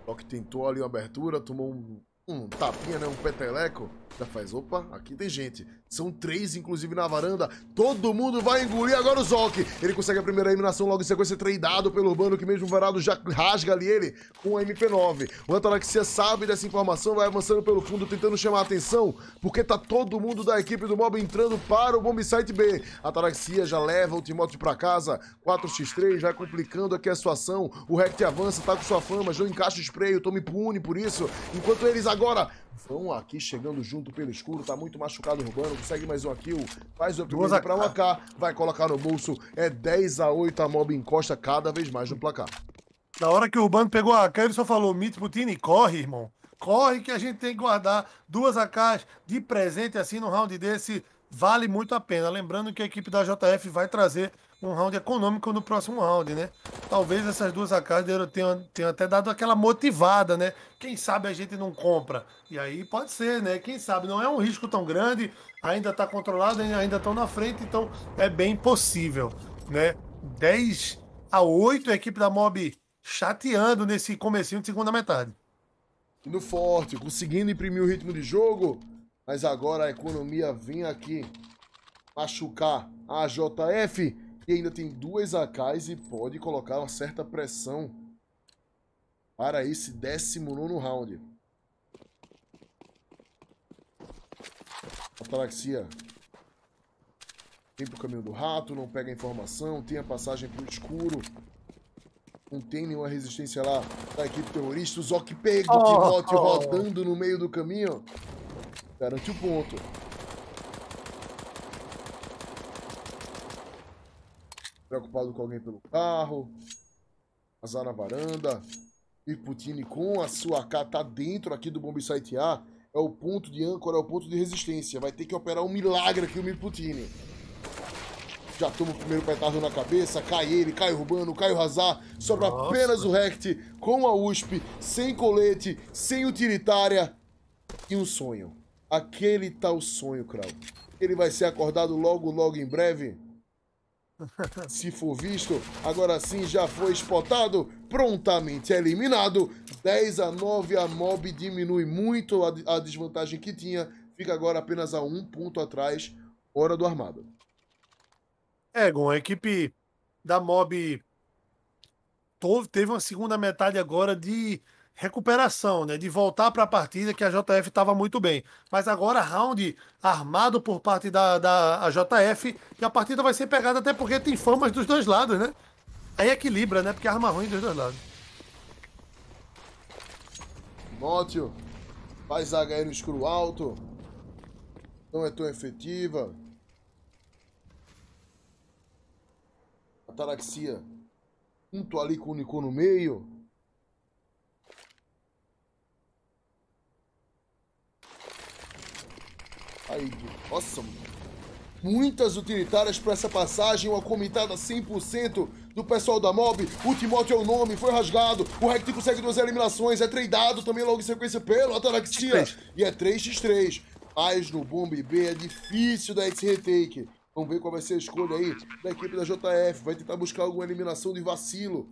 Só que tentou ali uma abertura, tomou um um tapinha, né? Um peteleco. Já faz, opa, aqui tem gente. São três, inclusive, na varanda. Todo mundo vai engolir agora o Zoc. Ele consegue a primeira eliminação logo em sequência, treinado pelo Urbano, que mesmo varado já rasga ali ele com a MP9. O Ataraxia sabe dessa informação, vai avançando pelo fundo, tentando chamar a atenção, porque tá todo mundo da equipe do Mob entrando para o bombsite B. A Ataraxia já leva o Timóteo para casa. 4x3, já complicando aqui a situação. O Rect avança, tá com sua fama, já encaixa o spray, o Tommy pune por isso. Enquanto eles agora Vão aqui chegando junto pelo escuro, tá muito machucado o Urbano, consegue mais um kill, faz o upgrade pra um AK, vai colocar no bolso, é 10 a 8 a mob encosta cada vez mais no placar. Na hora que o Urbano pegou a AK, ele só falou, Mitch Putini, corre, irmão. Corre que a gente tem que guardar duas AKs de presente assim no round desse, vale muito a pena. Lembrando que a equipe da JF vai trazer um round econômico no próximo round, né? Talvez essas duas AKs tenham, tenham até dado aquela motivada, né? Quem sabe a gente não compra. E aí pode ser, né? Quem sabe, não é um risco tão grande, ainda está controlado, ainda estão na frente, então é bem possível, né? 10 a 8 a equipe da Mob chateando nesse comecinho de segunda metade. Indo forte, conseguindo imprimir o ritmo de jogo, mas agora a economia vem aqui machucar a JF e ainda tem duas AKs e pode colocar uma certa pressão para esse 19 round. Ataraxia. Vem pro caminho do rato, não pega informação, tem a passagem pro escuro. Não tem nenhuma resistência lá da equipe terrorista. O Zoc pega o oh, pivote oh. rodando no meio do caminho. Garante o ponto. preocupado com alguém pelo carro, azar na varanda. E Putini com a sua K tá dentro aqui do Bomb A. É o ponto de âncora, é o ponto de resistência. Vai ter que operar um milagre aqui o Miputini. Já toma o primeiro petardo na cabeça, cai ele, cai o Rubano, cai o Hazard, sobra Nossa. apenas o Rect com a USP, sem colete, sem utilitária e um sonho. Aquele tal sonho, Krau. Ele vai ser acordado logo, logo em breve se for visto, agora sim já foi spotado, prontamente eliminado. 10 a 9, a Mob diminui muito a, desvantagem que tinha. Fica agora apenas a um ponto atrás, hora do armado. Egon, com a equipe da Mob teve uma segunda metade agora de recuperação, né? De voltar para a partida que a JF estava muito bem. Mas agora round armado por parte da, da JF e a partida vai ser pegada até porque tem famas dos dois lados, né? Aí equilibra, né? Porque arma ruim dos dois lados. Timóteo. Faz HL no escuro alto. Não é tão efetiva. Ataraxia. Junto ali com o Nico no meio. Aí, nossa, muitas utilitárias para essa passagem, uma comitada 100% do pessoal da MOB, o Timóteo é o nome, foi rasgado, o Rect consegue duas eliminações, é treinado também logo em sequência pelo Ataraxia, e é 3x3. Mas no Bomb B é difícil da esse retake Vamos ver qual vai ser a escolha aí da equipe da JF. Vai tentar buscar alguma eliminação de vacilo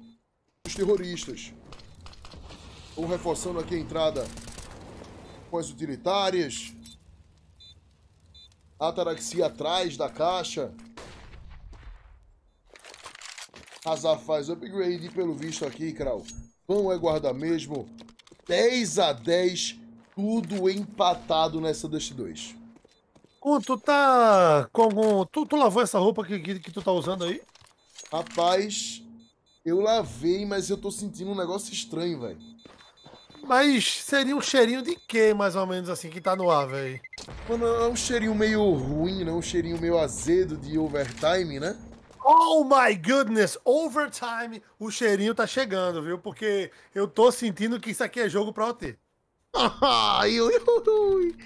dos terroristas. Vamos reforçando aqui a entrada com as utilitárias. Ataraxia atrás da caixa. Azar faz upgrade, pelo visto aqui, Krau. Pão é guarda mesmo. 10 a 10, tudo empatado nessa Dust 2. tu tá com algum... Tu, tu lavou essa roupa que, que, que tu tá usando aí? Rapaz, eu lavei, mas eu tô sentindo um negócio estranho, velho. Mas seria um cheirinho de quê, mais ou menos, assim, que tá no ar, velho? Mano, é um cheirinho meio ruim, não? Né? Um cheirinho meio azedo de overtime, né? Oh my goodness, overtime, o cheirinho tá chegando, viu? Porque eu tô sentindo que isso aqui é jogo pra OT. [LAUGHS]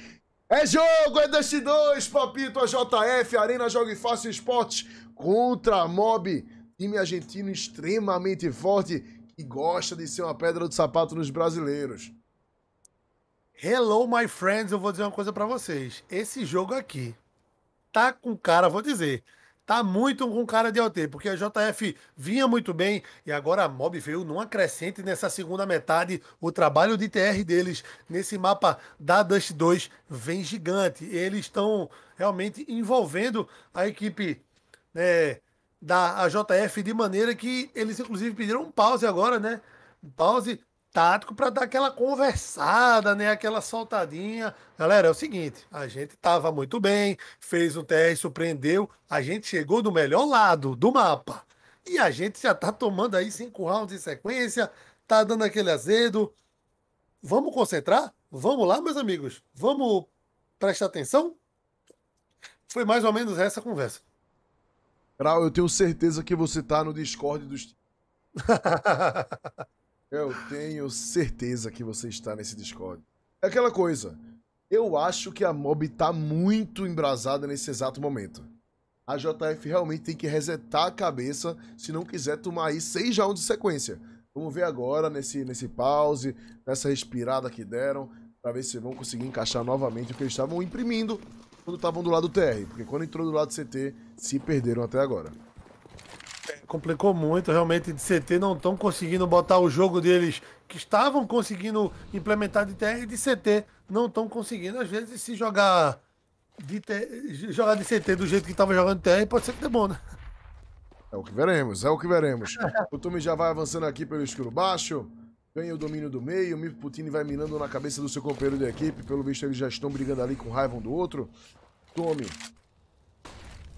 É jogo, é Dust 2, Papito, a é JF, Arena e Fácil Esportes contra a Mob. Time argentino extremamente forte e gosta de ser uma pedra do sapato nos brasileiros. Hello, my friends, eu vou dizer uma coisa para vocês. Esse jogo aqui tá com cara, vou dizer, tá muito com cara de OT, porque a JF vinha muito bem e agora a Mob veio numa crescente nessa segunda metade. O trabalho de TR deles nesse mapa da Dust 2 vem gigante. Eles estão realmente envolvendo a equipe né, da AJF de maneira que eles inclusive pediram um pause agora, né? Um pause tático para dar aquela conversada, né? Aquela soltadinha. Galera, é o seguinte, a gente tava muito bem, fez um TR, surpreendeu, a gente chegou do melhor lado do mapa. E a gente já tá tomando aí cinco rounds em sequência, tá dando aquele azedo. Vamos concentrar? Vamos lá, meus amigos. Vamos prestar atenção? Foi mais ou menos essa conversa. Grau, eu tenho certeza que você tá no Discord dos. [LAUGHS] eu tenho certeza que você está nesse Discord. É aquela coisa. Eu acho que a mob tá muito embrasada nesse exato momento. A JF realmente tem que resetar a cabeça se não quiser tomar aí seis rounds de sequência. Vamos ver agora nesse, nesse pause, nessa respirada que deram, para ver se vão conseguir encaixar novamente o que eles estavam imprimindo quando estavam do lado do TR, porque quando entrou do lado do CT, se perderam até agora. É, complicou muito, realmente, de CT não estão conseguindo botar o jogo deles que estavam conseguindo implementar de TR e de CT não estão conseguindo. Às vezes, se jogar de, jogar de CT do jeito que estava jogando TR, pode ser que dê bom, né? É o que veremos, é o que veremos. [LAUGHS] o Tumi já vai avançando aqui pelo escuro baixo ganha o domínio do meio, o Miputini vai mirando na cabeça do seu companheiro de equipe, pelo visto eles já estão brigando ali com raiva um do outro. Tome.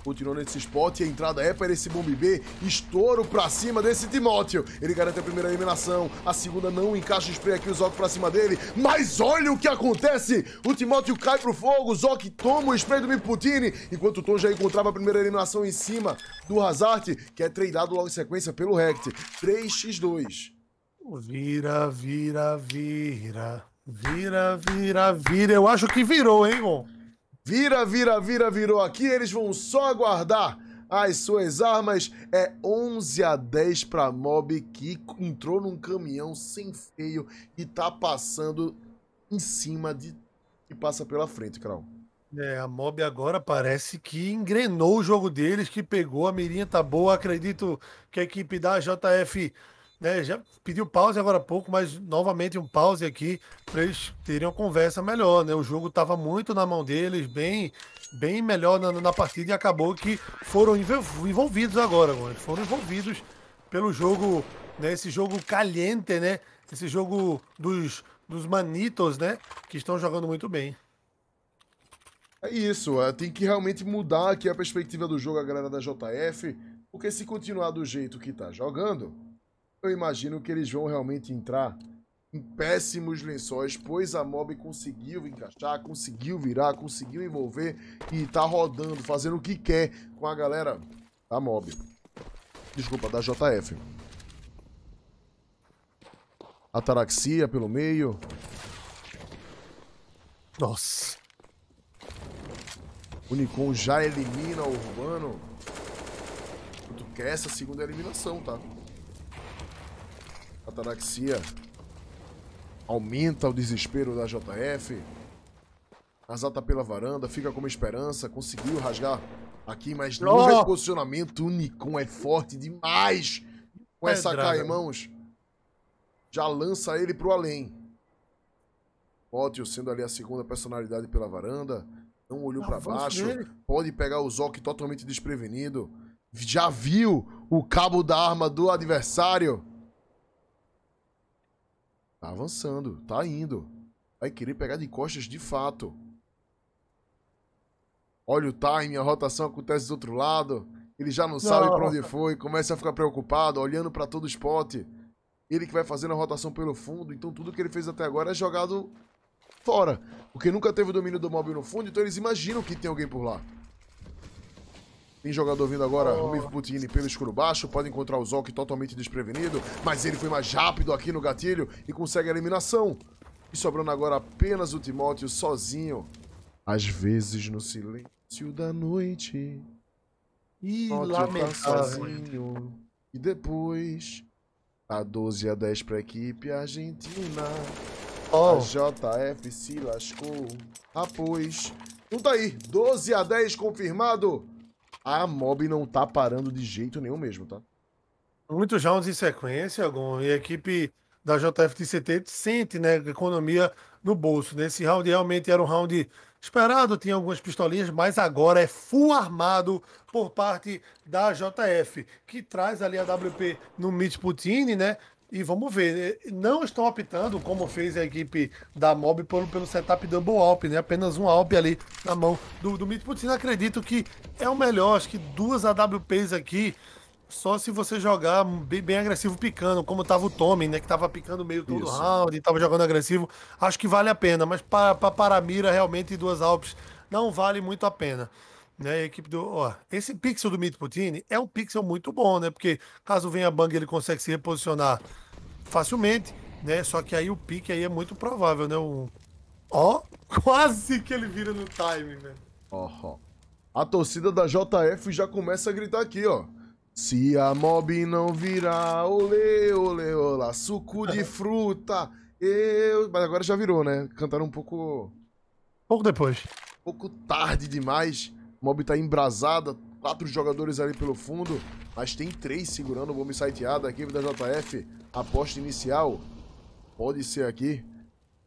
Continuando nesse spot, e a entrada é para esse bombe B, estouro para cima desse Timóteo. Ele garante a primeira eliminação, a segunda não encaixa o spray aqui, o Zoc para cima dele. Mas olha o que acontece, o Timóteo cai pro fogo, o Zoc toma o spray do Miputini, enquanto o Tom já encontrava a primeira eliminação em cima do Hazard, que é treinado logo em sequência pelo Rekt. 3x2. Vira, vira, vira. Vira, vira, vira. Eu acho que virou, hein, Gon? Vira, vira, vira, virou aqui. Eles vão só aguardar as suas armas. É 11 a 10 para Mob que entrou num caminhão sem feio e tá passando em cima de e passa pela frente, Crown. É, a Mob agora parece que engrenou o jogo deles, que pegou, a mirinha tá boa, acredito que a equipe da JF né, já pediu pause agora há pouco, mas novamente um pause aqui para eles terem uma conversa melhor, né? O jogo estava muito na mão deles, bem bem melhor na, na partida e acabou que foram envolvidos agora, foram envolvidos pelo jogo, né, esse jogo caliente, né? Esse jogo dos dos manitos, né, que estão jogando muito bem. É isso, é, tem que realmente mudar aqui a perspectiva do jogo a galera da JF, porque se continuar do jeito que está jogando, eu imagino que eles vão realmente entrar em péssimos lençóis, pois a mob conseguiu encaixar, conseguiu virar, conseguiu envolver e tá rodando, fazendo o que quer com a galera da mob. Desculpa, da JF. Ataraxia pelo meio. Nossa. Unicom já elimina o Urbano. Tu quer é essa segunda eliminação, tá? ataraxia aumenta o desespero da JF. Azata pela varanda, fica com uma esperança, conseguiu rasgar aqui, mas no oh! reposicionamento, o Nikon é forte demais com é, essa é K em mãos. Já lança ele pro além. Ótio sendo ali a segunda personalidade pela varanda, não olhou para baixo, dele. pode pegar o Zok totalmente desprevenido. Já viu o cabo da arma do adversário. Tá avançando, tá indo. Vai querer pegar de costas de fato. Olha o time, a rotação acontece do outro lado. Ele já não, não. sabe para onde foi, começa a ficar preocupado, olhando para todo o spot. Ele que vai fazendo a rotação pelo fundo, então tudo que ele fez até agora é jogado fora. Porque nunca teve o domínio do mob no fundo, então eles imaginam que tem alguém por lá. Tem jogador vindo agora, oh. Rumif Butini pelo escuro baixo. Pode encontrar o Zolk totalmente desprevenido. Mas ele foi mais rápido aqui no gatilho e consegue a eliminação. E sobrando agora apenas o Timóteo sozinho. Às vezes no silêncio da noite. E lá Tá sozinho. E depois. A 12 a 10 pra equipe argentina. Oh. A JF se lascou. Após. Ah, não tá aí. 12 a 10 confirmado a mob não tá parando de jeito nenhum mesmo, tá? Muitos rounds em sequência, Gon, e a equipe da JFTCT sente né, economia no bolso. Nesse né? round realmente era um round esperado, tinha algumas pistolinhas, mas agora é full armado por parte da JF, que traz ali a WP no Mitch Putin, né? E vamos ver, né? não estão optando, como fez a equipe da MOB, pelo, pelo setup Double Alp, né? Apenas um Alp ali na mão do, do Mitputin. Acredito que é o melhor, acho que duas AWPs aqui, só se você jogar bem, bem agressivo picando, como estava o Tommy, né? Que estava picando meio todo Isso. round e estava jogando agressivo. Acho que vale a pena, mas para, para mira, realmente duas alpes não vale muito a pena. Né, a equipe do. Ó, esse pixel do Mito Putini é um pixel muito bom, né? Porque caso venha a Bang, ele consegue se reposicionar facilmente, né? Só que aí o pique aí é muito provável, né? um Ó, [LAUGHS] quase que ele vira no time, velho. Ó, a torcida da JF já começa a gritar aqui, ó. Se a mob não virar, olê, olê, olá, suco de [LAUGHS] fruta. Eu... Mas agora já virou, né? Cantaram um pouco. Pouco depois. Pouco tarde demais mob tá embrasada, quatro jogadores ali pelo fundo, mas tem três segurando o bombe siteado. aqui da JF, aposta inicial, pode ser aqui,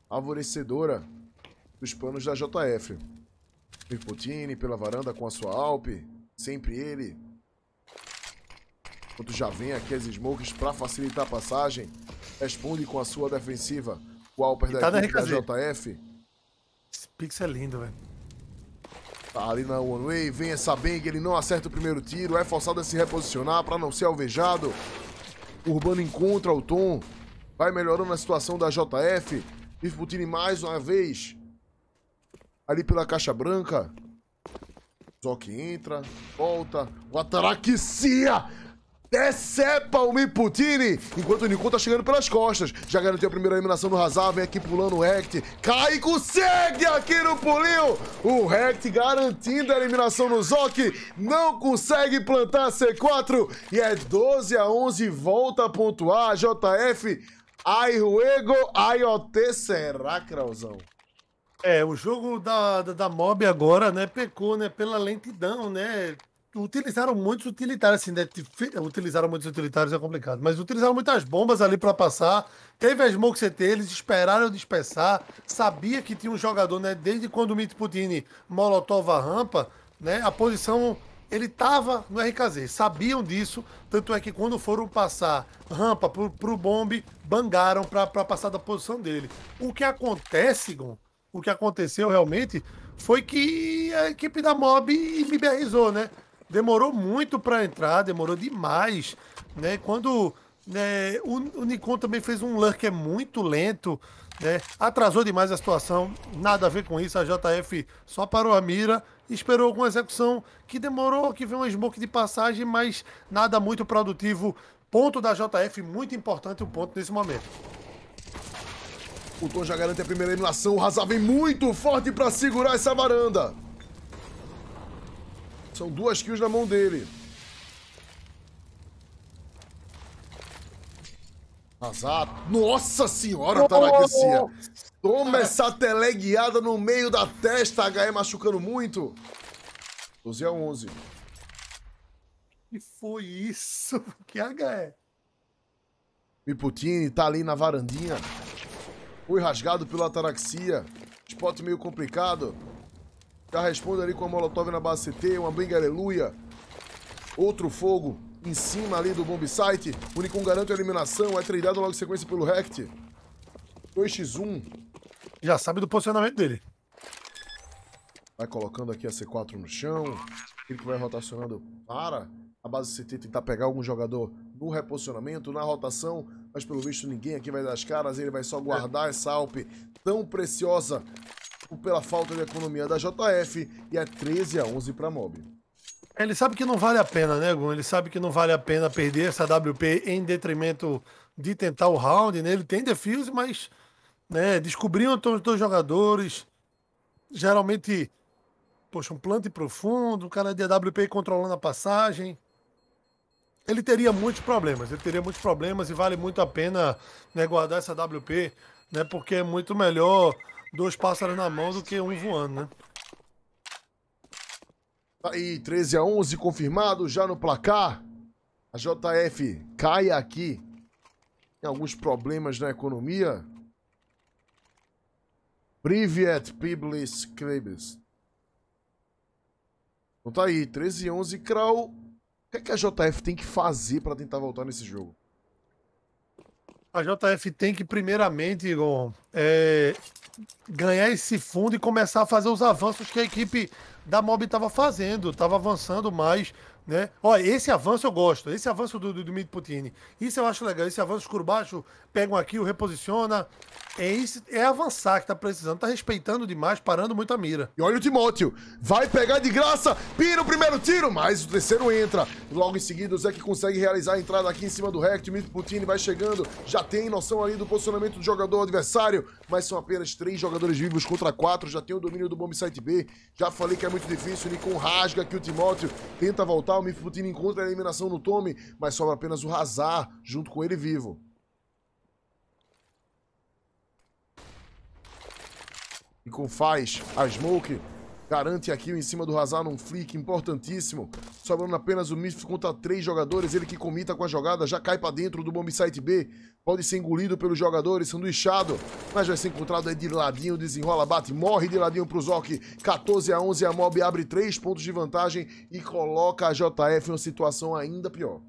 favorecedora dos planos da JF. Pirputini pela varanda com a sua Alp, sempre ele. Enquanto já vem aqui as smokes para facilitar a passagem, responde com a sua defensiva. O Alper da, tá da JF. Esse pixel é lindo, velho. Tá ali na one way, vem essa bang, ele não acerta o primeiro tiro, é forçado a se reposicionar para não ser alvejado. Urbano encontra o Tom, vai melhorando a situação da JF. Vifputini mais uma vez, ali pela caixa branca. Zoc entra, volta, o Ataraxia Decepa é, o Miputini, enquanto o Nikon tá chegando pelas costas. Já garantiu a primeira eliminação do Hazard, vem aqui pulando o Rect. Cai e consegue aqui no pulinho. O Rect garantindo a eliminação no Zoc. Não consegue plantar C4. E é 12 a 11, volta a pontuar. JF, ai ruego, OT, será, Krauzão? É, o jogo da, da, da, Mob agora, né, pecou, né, pela lentidão, né, utilizaram muitos utilitários, assim, né? utilizaram muitos utilitários é complicado, mas utilizaram muitas bombas ali para passar. Teve as smoke CT, eles esperaram dispersar, sabia que tinha um jogador, né? Desde quando o Mit Putini molotov a rampa, né? A posição ele tava no RKZ, sabiam disso, tanto é que quando foram passar rampa pro, pro bombe, bangaram para passar da posição dele. O que acontece, Gon, o que aconteceu realmente foi que a equipe da Mob liberizou, né? demorou muito para entrar, demorou demais. Né? Quando né, o, o Nikon também fez um lurker é muito lento, né? atrasou demais a situação, nada a ver com isso. A JF só parou a mira, esperou alguma execução que demorou, que veio um smoke de passagem, mas nada muito produtivo. Ponto da JF, muito importante o ponto nesse momento. O Tom já garante a primeira eliminação. O Hazard vem muito forte para segurar essa varanda. São duas kills na mão dele. Azar. Nossa senhora, Taraquecia. Tá Toma essa teleguiada no meio da testa, HE machucando muito. 12 a 11. Que foi isso? [LAUGHS] Que HE? Miputini tá ali na varandinha. Foi rasgado pela ataraxia. Spot meio complicado. Já responde ali com a Molotov na base CT, uma Bling Aleluia. Outro fogo em cima ali do bomb site. O Nikon garante a eliminação, é treinado logo em sequência pelo Rect. 2x1. Já sabe do posicionamento dele. Vai colocando aqui a C4 no chão. Ele que vai rotacionando para a base CT tentar pegar algum jogador no reposicionamento, na rotação. Mas pelo visto ninguém aqui vai dar as caras. Ele vai só guardar essa Alp tão preciosa pela falta de economia da JF e é a 13 a 11 para a Mob. Ele sabe que não vale a pena, né, Gun? Ele sabe que não vale a pena perder essa WP em detrimento de tentar o round, né? Ele tem defuse, mas né, Descobriu então os jogadores. Geralmente, poxa, um plante profundo, o cara de AWP controlando a passagem. Ele teria muitos problemas, ele teria muitos problemas e vale muito a pena né, guardar essa WP, né? Porque é muito melhor dois pássaros na mão do que um voando, né? Aí, 13 a 11 confirmado já no placar. A JF cai aqui tem alguns problemas na economia. Privet Piblis Krebs. Então tá aí, 13 e 11. Krau, o que, é que a JF tem que fazer para tentar voltar nesse jogo? A JF tem que, primeiramente, Igor, é, ganhar esse fundo e começar a fazer os avanços que a equipe da Mob estava fazendo, estava avançando mais, né? Olha, esse avanço eu gosto, esse avanço do, do, do Isso eu acho legal, esse avanço escuro baixo, pegam aqui, o reposiciona, é, esse, é avançar que tá precisando. Tá respeitando demais, parando muito a mira. E olha o Timóteo. Vai pegar de graça. Pira o primeiro tiro, mas o terceiro entra. Logo em seguida, o Zeke consegue realizar a entrada aqui em cima do Rect. O Putini vai chegando. Já tem noção ali do posicionamento do jogador adversário. Mas são apenas três jogadores vivos contra quatro. Já tem o domínio do bomb site B. Já falei que é muito difícil. O Nikon rasga aqui o Timóteo. Tenta voltar. O Mito Putini encontra a eliminação no Tommy. Mas sobra apenas o Hazard junto com ele vivo. E com faz, a Smoke garante aqui em cima do Hazard um flick importantíssimo. Sobrando apenas o Mif contra três jogadores. Ele que comita com a jogada, já cai para dentro do bomb site B. Pode ser engolido pelos jogadores, sanduichado. Mas vai ser encontrado aí de ladinho, desenrola, bate, morre de ladinho pro Zoc. 14 a 11, a Mob abre três pontos de vantagem e coloca a JF em uma situação ainda pior.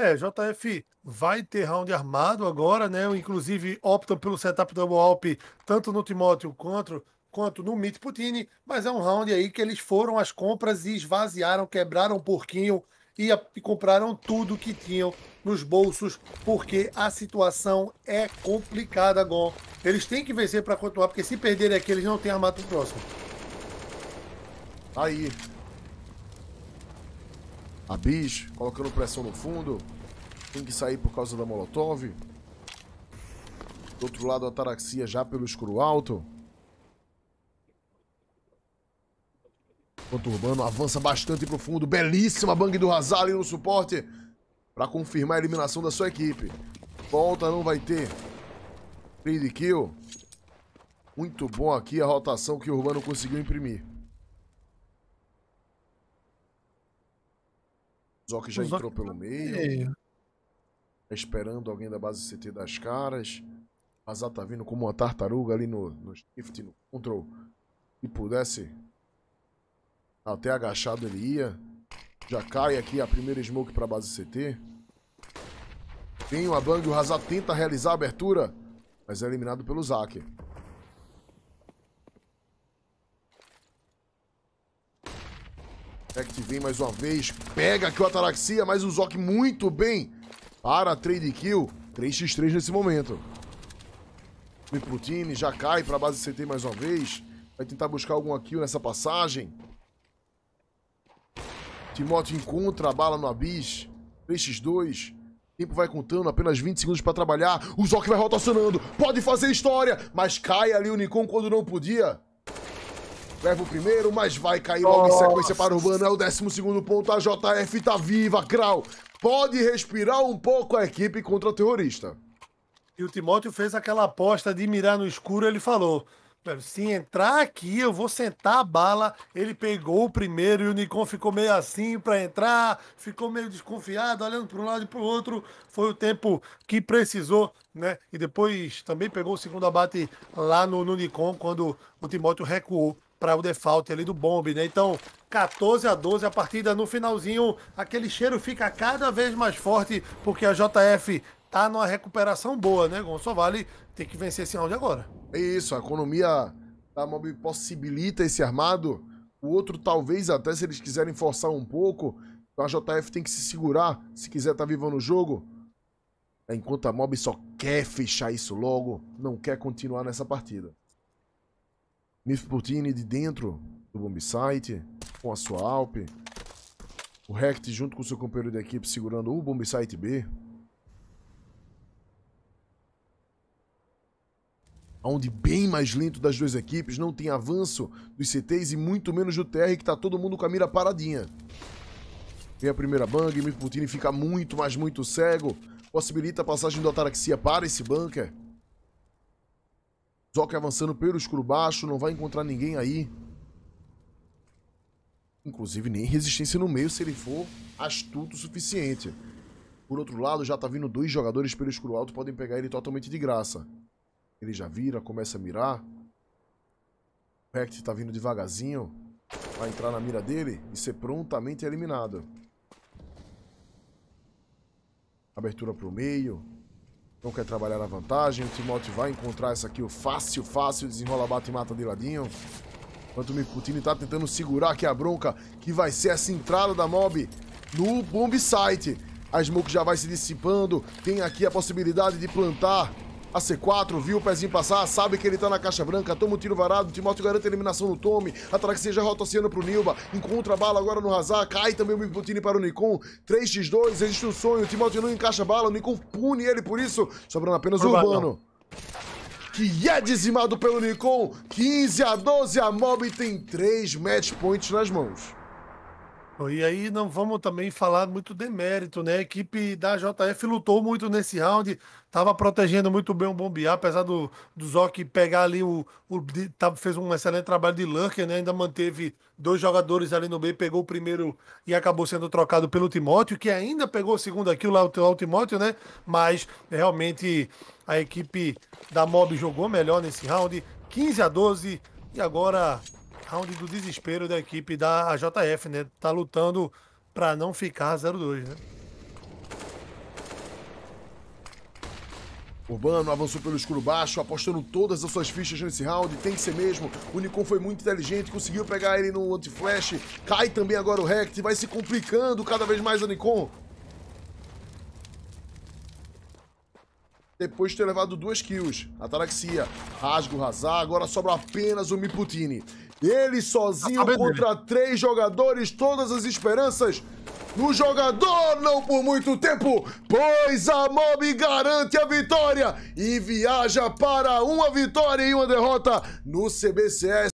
É, JF vai ter round armado agora, né? Inclusive optam pelo setup double alp tanto no Timóteo quanto, quanto no Mit Putini, mas é um round aí que eles foram às compras e esvaziaram, quebraram um porquinho e, a, e compraram tudo que tinham nos bolsos, porque a situação é complicada, Gon. Eles têm que vencer para continuar, porque se perderem aqui, eles não têm armado no próximo. Aí, a bis, colocando pressão no fundo. Tem que sair por causa da Molotov. Do outro lado, a Taraxia já pelo escuro alto. Conturbano avança bastante pro fundo. Belíssima bang do Hazard no suporte. para confirmar a eliminação da sua equipe. Volta não vai ter. Trade kill. Muito bom aqui a rotação que o Urbano conseguiu imprimir. Zoc já entrou pelo tá meio. meio. Tá esperando alguém da base CT das caras. Azar tá vindo como uma tartaruga ali no, no shift, no control. Se pudesse, até agachado ele ia. Já cai aqui a primeira smoke pra base CT. Tem uma bang, o Hazard tenta realizar a abertura, mas é eliminado pelo Zaki. Jack vem mais uma vez. Pega aqui o Ataraxia, mas o Zok muito bem para a trade kill. 3x3 nesse momento. Vem pro time, já cai pra base CT mais uma vez. Vai tentar buscar alguma kill nessa passagem. Timóteo encontra a bala no Abis. 3x2. Tempo vai contando, apenas 20 segundos para trabalhar. O Zok vai rotacionando. Pode fazer história, mas cai ali o Nikon quando não podia. Leva o primeiro, mas vai cair logo Nossa. em sequência para o Urbano. É o décimo segundo ponto. A JF tá viva, Krau. Pode respirar um pouco a equipe contra o terrorista. E o Timóteo fez aquela aposta de mirar no escuro, ele falou. Se entrar aqui, eu vou sentar a bala. Ele pegou o primeiro e o Nikon ficou meio assim para entrar, ficou meio desconfiado, olhando para um lado e para o outro. Foi o tempo que precisou, né? E depois também pegou o segundo abate lá no, no Nikon, quando o Timóteo recuou para o default ali do bombe, né? Então, 14 a 12 a partida no finalzinho, aquele cheiro fica cada vez mais forte porque a JF tá numa recuperação boa, né? Gon? Só vale ter que vencer esse round agora. É isso, a economia da Mob possibilita esse armado. O outro talvez até se eles quiserem forçar um pouco, a JF tem que se segurar se quiser estar tá viva no jogo. Enquanto a Mob só quer fechar isso logo, não quer continuar nessa partida. Mifputini de dentro do bombsite com a sua Alp. O Rect junto com seu companheiro de equipe segurando o bombsite B. Onde bem mais lento das duas equipes, não tem avanço dos CTs e muito menos do TR, que está todo mundo com a mira paradinha. Vem a primeira bang, Mifputini fica muito, mas muito cego. Possibilita a passagem do Ataraxia para esse bunker. Zoc avançando pelo escuro baixo, não vai encontrar ninguém aí. Inclusive, nem resistência no meio se ele for astuto o suficiente. Por outro lado, já tá vindo dois jogadores pelo escuro alto, podem pegar ele totalmente de graça. Ele já vira, começa a mirar. O Rect tá vindo devagarzinho. Vai entrar na mira dele e ser prontamente eliminado. Abertura pro meio. Não quer trabalhar na vantagem. O Timote vai encontrar essa aqui, o fácil, fácil. Desenrola, bate e mata de ladinho. Enquanto o time tá tentando segurar aqui a bronca, que vai ser essa entrada da mob no bomb site. A smoke já vai se dissipando. Tem aqui a possibilidade de plantar a C4, viu o pezinho passar, sabe que ele tá na caixa branca, toma um tiro varado, Timóteo garante a eliminação no Tome. Ataraxia já rota oceano pro Nilba, encontra a bala agora no Hazard, cai também o Miputini para o Nikon, 3x2, existe um sonho, Timóteo não encaixa a bala, o Nikon pune ele por isso, sobrando apenas o Urbano. que é dizimado pelo Nikon, 15 a 12, a Mob tem 3 match points nas mãos. E aí não vamos também falar muito demérito, né? A equipe da JF lutou muito nesse round, estava protegendo muito bem o Bombear, apesar do, do Zoc pegar ali o, o tá, fez um excelente trabalho de Lurker, né? Ainda manteve dois jogadores ali no meio, pegou o primeiro e acabou sendo trocado pelo Timóteo, que ainda pegou o segundo aqui, o, lá, o Timóteo, né? Mas realmente a equipe da Mob jogou melhor nesse round, 15 a 12 e agora round do desespero da equipe da JF, né? Tá lutando para não ficar 0-2, né? Urbano avançou pelo escuro baixo, apostando todas as suas fichas nesse round, tem que ser mesmo. O Nikon foi muito inteligente, conseguiu pegar ele no anti-flash. Cai também agora o Rect, vai se complicando cada vez mais o Nikon. depois de ter levado duas kills. Ataraxia, rasga o Hazard, agora sobra apenas o Miputini. Ele sozinho contra três jogadores, todas as esperanças no jogador, não por muito tempo, pois a Mob garante a vitória e viaja para uma vitória e uma derrota no CBCS.